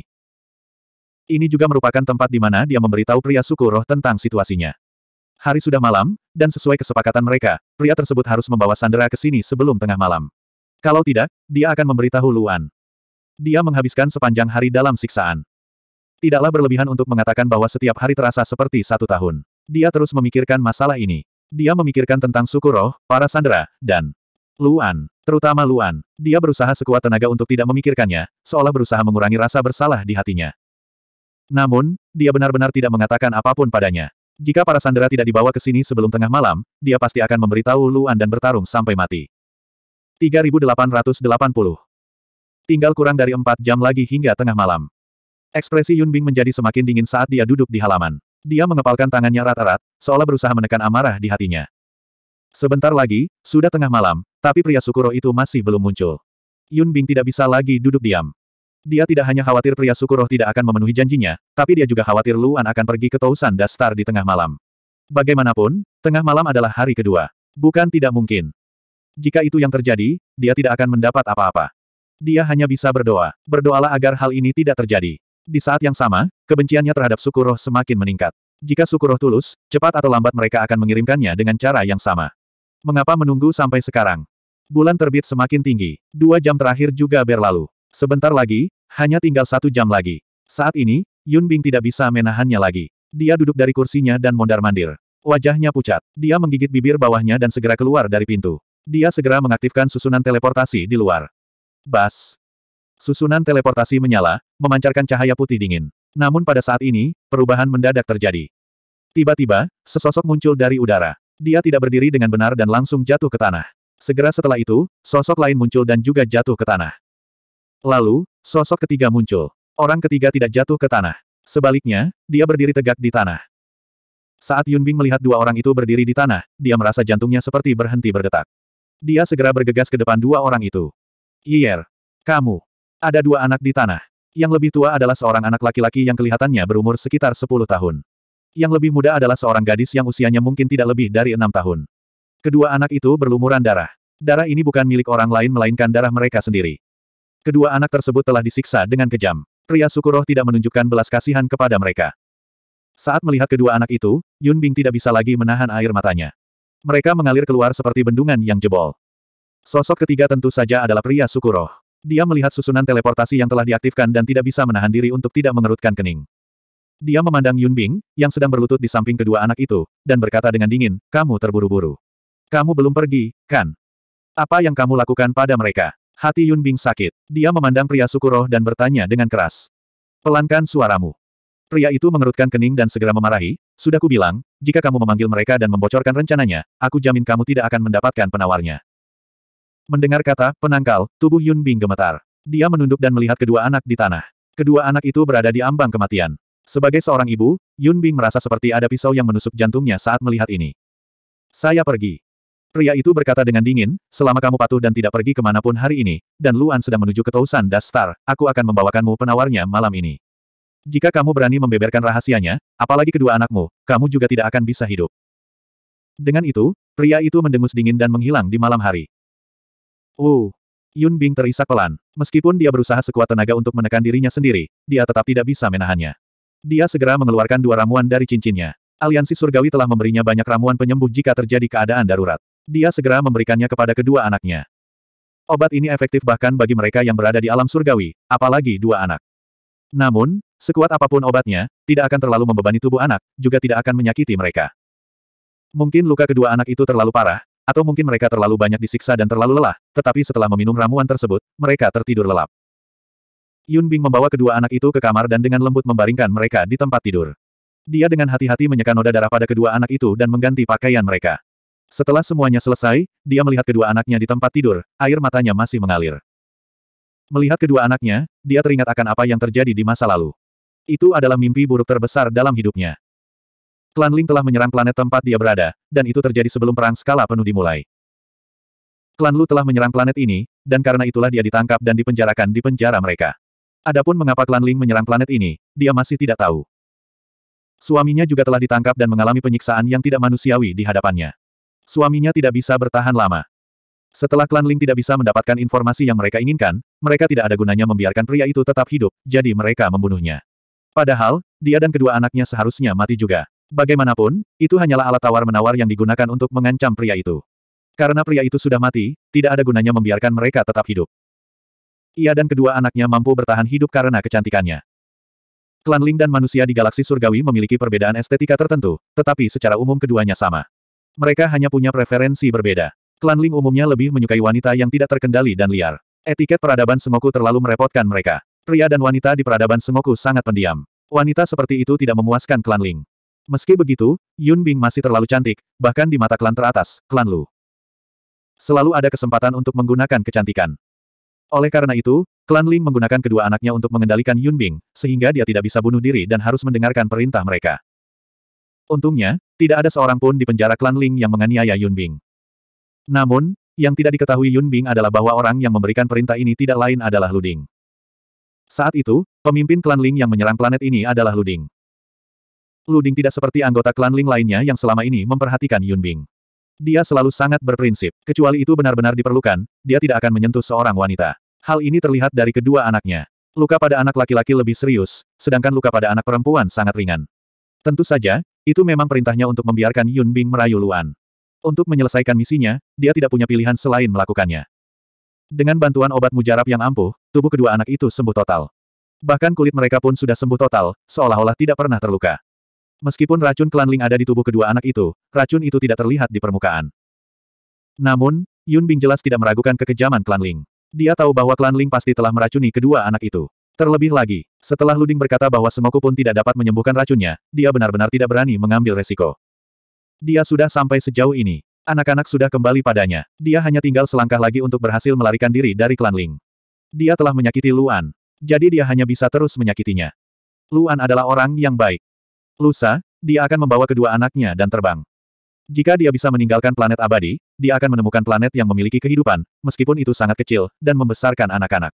Ini juga merupakan tempat di mana dia memberitahu pria suku roh tentang situasinya. Hari sudah malam, dan sesuai kesepakatan mereka, pria tersebut harus membawa Sandera ke sini sebelum tengah malam. Kalau tidak, dia akan memberitahu Luan. Dia menghabiskan sepanjang hari dalam siksaan. Tidaklah berlebihan untuk mengatakan bahwa setiap hari terasa seperti satu tahun. Dia terus memikirkan masalah ini. Dia memikirkan tentang suku roh, para sandera, dan Luan. Terutama Luan. Dia berusaha sekuat tenaga untuk tidak memikirkannya, seolah berusaha mengurangi rasa bersalah di hatinya. Namun, dia benar-benar tidak mengatakan apapun padanya. Jika para sandera tidak dibawa ke sini sebelum tengah malam, dia pasti akan memberitahu Luan dan bertarung sampai mati. 3880 Tinggal kurang dari empat jam lagi hingga tengah malam. Ekspresi Yun Bing menjadi semakin dingin saat dia duduk di halaman. Dia mengepalkan tangannya rata rat seolah berusaha menekan amarah di hatinya. Sebentar lagi, sudah tengah malam, tapi pria Sukuro itu masih belum muncul. Yun Bing tidak bisa lagi duduk diam. Dia tidak hanya khawatir pria Sukuro tidak akan memenuhi janjinya, tapi dia juga khawatir Luan akan pergi ke Tousan Dastar di tengah malam. Bagaimanapun, tengah malam adalah hari kedua. Bukan tidak mungkin. Jika itu yang terjadi, dia tidak akan mendapat apa-apa. Dia hanya bisa berdoa. Berdoalah agar hal ini tidak terjadi. Di saat yang sama, kebenciannya terhadap suku semakin meningkat. Jika suku tulus, cepat atau lambat mereka akan mengirimkannya dengan cara yang sama. Mengapa menunggu sampai sekarang? Bulan terbit semakin tinggi. Dua jam terakhir juga berlalu. Sebentar lagi, hanya tinggal satu jam lagi. Saat ini, Yun Bing tidak bisa menahannya lagi. Dia duduk dari kursinya dan mondar-mandir. Wajahnya pucat. Dia menggigit bibir bawahnya dan segera keluar dari pintu. Dia segera mengaktifkan susunan teleportasi di luar. Bas! Susunan teleportasi menyala, memancarkan cahaya putih dingin. Namun pada saat ini, perubahan mendadak terjadi. Tiba-tiba, sesosok muncul dari udara. Dia tidak berdiri dengan benar dan langsung jatuh ke tanah. Segera setelah itu, sosok lain muncul dan juga jatuh ke tanah. Lalu, sosok ketiga muncul. Orang ketiga tidak jatuh ke tanah. Sebaliknya, dia berdiri tegak di tanah. Saat Yunbing melihat dua orang itu berdiri di tanah, dia merasa jantungnya seperti berhenti berdetak. Dia segera bergegas ke depan dua orang itu. Yier, kamu. Ada dua anak di tanah. Yang lebih tua adalah seorang anak laki-laki yang kelihatannya berumur sekitar 10 tahun. Yang lebih muda adalah seorang gadis yang usianya mungkin tidak lebih dari enam tahun. Kedua anak itu berlumuran darah. Darah ini bukan milik orang lain melainkan darah mereka sendiri. Kedua anak tersebut telah disiksa dengan kejam. Pria Sukuroh tidak menunjukkan belas kasihan kepada mereka. Saat melihat kedua anak itu, Yun Bing tidak bisa lagi menahan air matanya. Mereka mengalir keluar seperti bendungan yang jebol. Sosok ketiga tentu saja adalah pria Sukuroh. Dia melihat susunan teleportasi yang telah diaktifkan dan tidak bisa menahan diri untuk tidak mengerutkan kening. Dia memandang Yun Bing, yang sedang berlutut di samping kedua anak itu, dan berkata dengan dingin, kamu terburu-buru. Kamu belum pergi, kan? Apa yang kamu lakukan pada mereka? Hati Yun Bing sakit. Dia memandang pria suku dan bertanya dengan keras. Pelankan suaramu. Pria itu mengerutkan kening dan segera memarahi, sudah kubilang, jika kamu memanggil mereka dan membocorkan rencananya, aku jamin kamu tidak akan mendapatkan penawarnya. Mendengar kata, penangkal, tubuh Yun Bing gemetar. Dia menunduk dan melihat kedua anak di tanah. Kedua anak itu berada di ambang kematian. Sebagai seorang ibu, Yun Bing merasa seperti ada pisau yang menusuk jantungnya saat melihat ini. Saya pergi. Pria itu berkata dengan dingin, selama kamu patuh dan tidak pergi kemanapun hari ini, dan Luan sedang menuju ke Tausan Dastar, aku akan membawakanmu penawarnya malam ini. Jika kamu berani membeberkan rahasianya, apalagi kedua anakmu, kamu juga tidak akan bisa hidup. Dengan itu, pria itu mendengus dingin dan menghilang di malam hari. Uh, Yun Bing terisak pelan. Meskipun dia berusaha sekuat tenaga untuk menekan dirinya sendiri, dia tetap tidak bisa menahannya. Dia segera mengeluarkan dua ramuan dari cincinnya. Aliansi Surgawi telah memberinya banyak ramuan penyembuh jika terjadi keadaan darurat. Dia segera memberikannya kepada kedua anaknya. Obat ini efektif bahkan bagi mereka yang berada di alam surgawi, apalagi dua anak. Namun, sekuat apapun obatnya, tidak akan terlalu membebani tubuh anak, juga tidak akan menyakiti mereka. Mungkin luka kedua anak itu terlalu parah, atau mungkin mereka terlalu banyak disiksa dan terlalu lelah, tetapi setelah meminum ramuan tersebut, mereka tertidur lelap. Yun Bing membawa kedua anak itu ke kamar dan dengan lembut membaringkan mereka di tempat tidur. Dia dengan hati-hati menyeka noda darah pada kedua anak itu dan mengganti pakaian mereka. Setelah semuanya selesai, dia melihat kedua anaknya di tempat tidur, air matanya masih mengalir. Melihat kedua anaknya, dia teringat akan apa yang terjadi di masa lalu. Itu adalah mimpi buruk terbesar dalam hidupnya. Klan Ling telah menyerang planet tempat dia berada, dan itu terjadi sebelum perang skala penuh dimulai. Klan Lu telah menyerang planet ini, dan karena itulah dia ditangkap dan dipenjarakan di penjara mereka. Adapun mengapa Klan Ling menyerang planet ini, dia masih tidak tahu. Suaminya juga telah ditangkap dan mengalami penyiksaan yang tidak manusiawi di hadapannya. Suaminya tidak bisa bertahan lama. Setelah Klan Ling tidak bisa mendapatkan informasi yang mereka inginkan, mereka tidak ada gunanya membiarkan pria itu tetap hidup, jadi mereka membunuhnya. Padahal, dia dan kedua anaknya seharusnya mati juga. Bagaimanapun, itu hanyalah alat tawar-menawar yang digunakan untuk mengancam pria itu. Karena pria itu sudah mati, tidak ada gunanya membiarkan mereka tetap hidup. Ia dan kedua anaknya mampu bertahan hidup karena kecantikannya. Klan Ling dan manusia di galaksi surgawi memiliki perbedaan estetika tertentu, tetapi secara umum keduanya sama. Mereka hanya punya preferensi berbeda. Klan Ling umumnya lebih menyukai wanita yang tidak terkendali dan liar. Etiket peradaban semoku terlalu merepotkan mereka. Pria dan wanita di peradaban semoku sangat pendiam. Wanita seperti itu tidak memuaskan klan Ling. Meski begitu, Yun Bing masih terlalu cantik, bahkan di mata klan teratas, klan Lu. Selalu ada kesempatan untuk menggunakan kecantikan. Oleh karena itu, klan Ling menggunakan kedua anaknya untuk mengendalikan Yun Bing, sehingga dia tidak bisa bunuh diri dan harus mendengarkan perintah mereka. Untungnya, tidak ada seorang pun di penjara klan Ling yang menganiaya Yun Bing. Namun, yang tidak diketahui Yun Bing adalah bahwa orang yang memberikan perintah ini tidak lain adalah Luding. Saat itu, pemimpin klan Ling yang menyerang planet ini adalah Luding. Luding tidak seperti anggota klan Ling lainnya yang selama ini memperhatikan Yunbing. Dia selalu sangat berprinsip, kecuali itu benar-benar diperlukan, dia tidak akan menyentuh seorang wanita. Hal ini terlihat dari kedua anaknya. Luka pada anak laki-laki lebih serius, sedangkan luka pada anak perempuan sangat ringan. Tentu saja, itu memang perintahnya untuk membiarkan Yunbing merayu Luan. Untuk menyelesaikan misinya, dia tidak punya pilihan selain melakukannya. Dengan bantuan obat mujarab yang ampuh, tubuh kedua anak itu sembuh total. Bahkan kulit mereka pun sudah sembuh total, seolah-olah tidak pernah terluka. Meskipun racun Klan Ling ada di tubuh kedua anak itu, racun itu tidak terlihat di permukaan. Namun, Yun Bing jelas tidak meragukan kekejaman Klan Ling. Dia tahu bahwa Klan Ling pasti telah meracuni kedua anak itu. Terlebih lagi, setelah Luding berkata bahwa Semoku pun tidak dapat menyembuhkan racunnya, dia benar-benar tidak berani mengambil resiko. Dia sudah sampai sejauh ini. Anak-anak sudah kembali padanya. Dia hanya tinggal selangkah lagi untuk berhasil melarikan diri dari klan Ling. Dia telah menyakiti Luan. Jadi dia hanya bisa terus menyakitinya. Luan adalah orang yang baik lusa, dia akan membawa kedua anaknya dan terbang. Jika dia bisa meninggalkan planet abadi, dia akan menemukan planet yang memiliki kehidupan, meskipun itu sangat kecil, dan membesarkan anak-anak.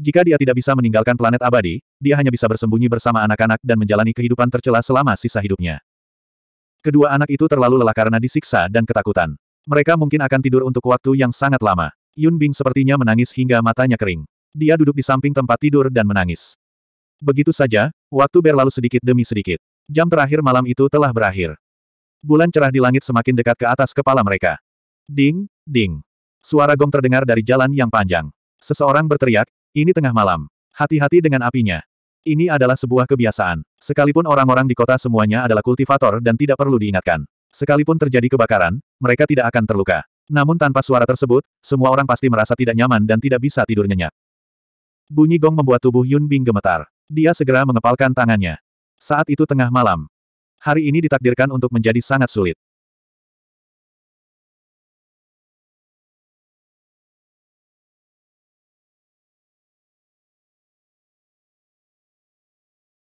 Jika dia tidak bisa meninggalkan planet abadi, dia hanya bisa bersembunyi bersama anak-anak dan menjalani kehidupan tercela selama sisa hidupnya. Kedua anak itu terlalu lelah karena disiksa dan ketakutan. Mereka mungkin akan tidur untuk waktu yang sangat lama. Yun Bing sepertinya menangis hingga matanya kering. Dia duduk di samping tempat tidur dan menangis. Begitu saja, waktu berlalu sedikit demi sedikit. Jam terakhir malam itu telah berakhir. Bulan cerah di langit semakin dekat ke atas kepala mereka. Ding, ding. Suara gong terdengar dari jalan yang panjang. Seseorang berteriak, ini tengah malam. Hati-hati dengan apinya. Ini adalah sebuah kebiasaan. Sekalipun orang-orang di kota semuanya adalah kultivator dan tidak perlu diingatkan. Sekalipun terjadi kebakaran, mereka tidak akan terluka. Namun tanpa suara tersebut, semua orang pasti merasa tidak nyaman dan tidak bisa tidur nyenyak. Bunyi gong membuat tubuh Yun Bing gemetar. Dia segera mengepalkan tangannya. Saat itu tengah malam. Hari ini ditakdirkan untuk menjadi sangat sulit.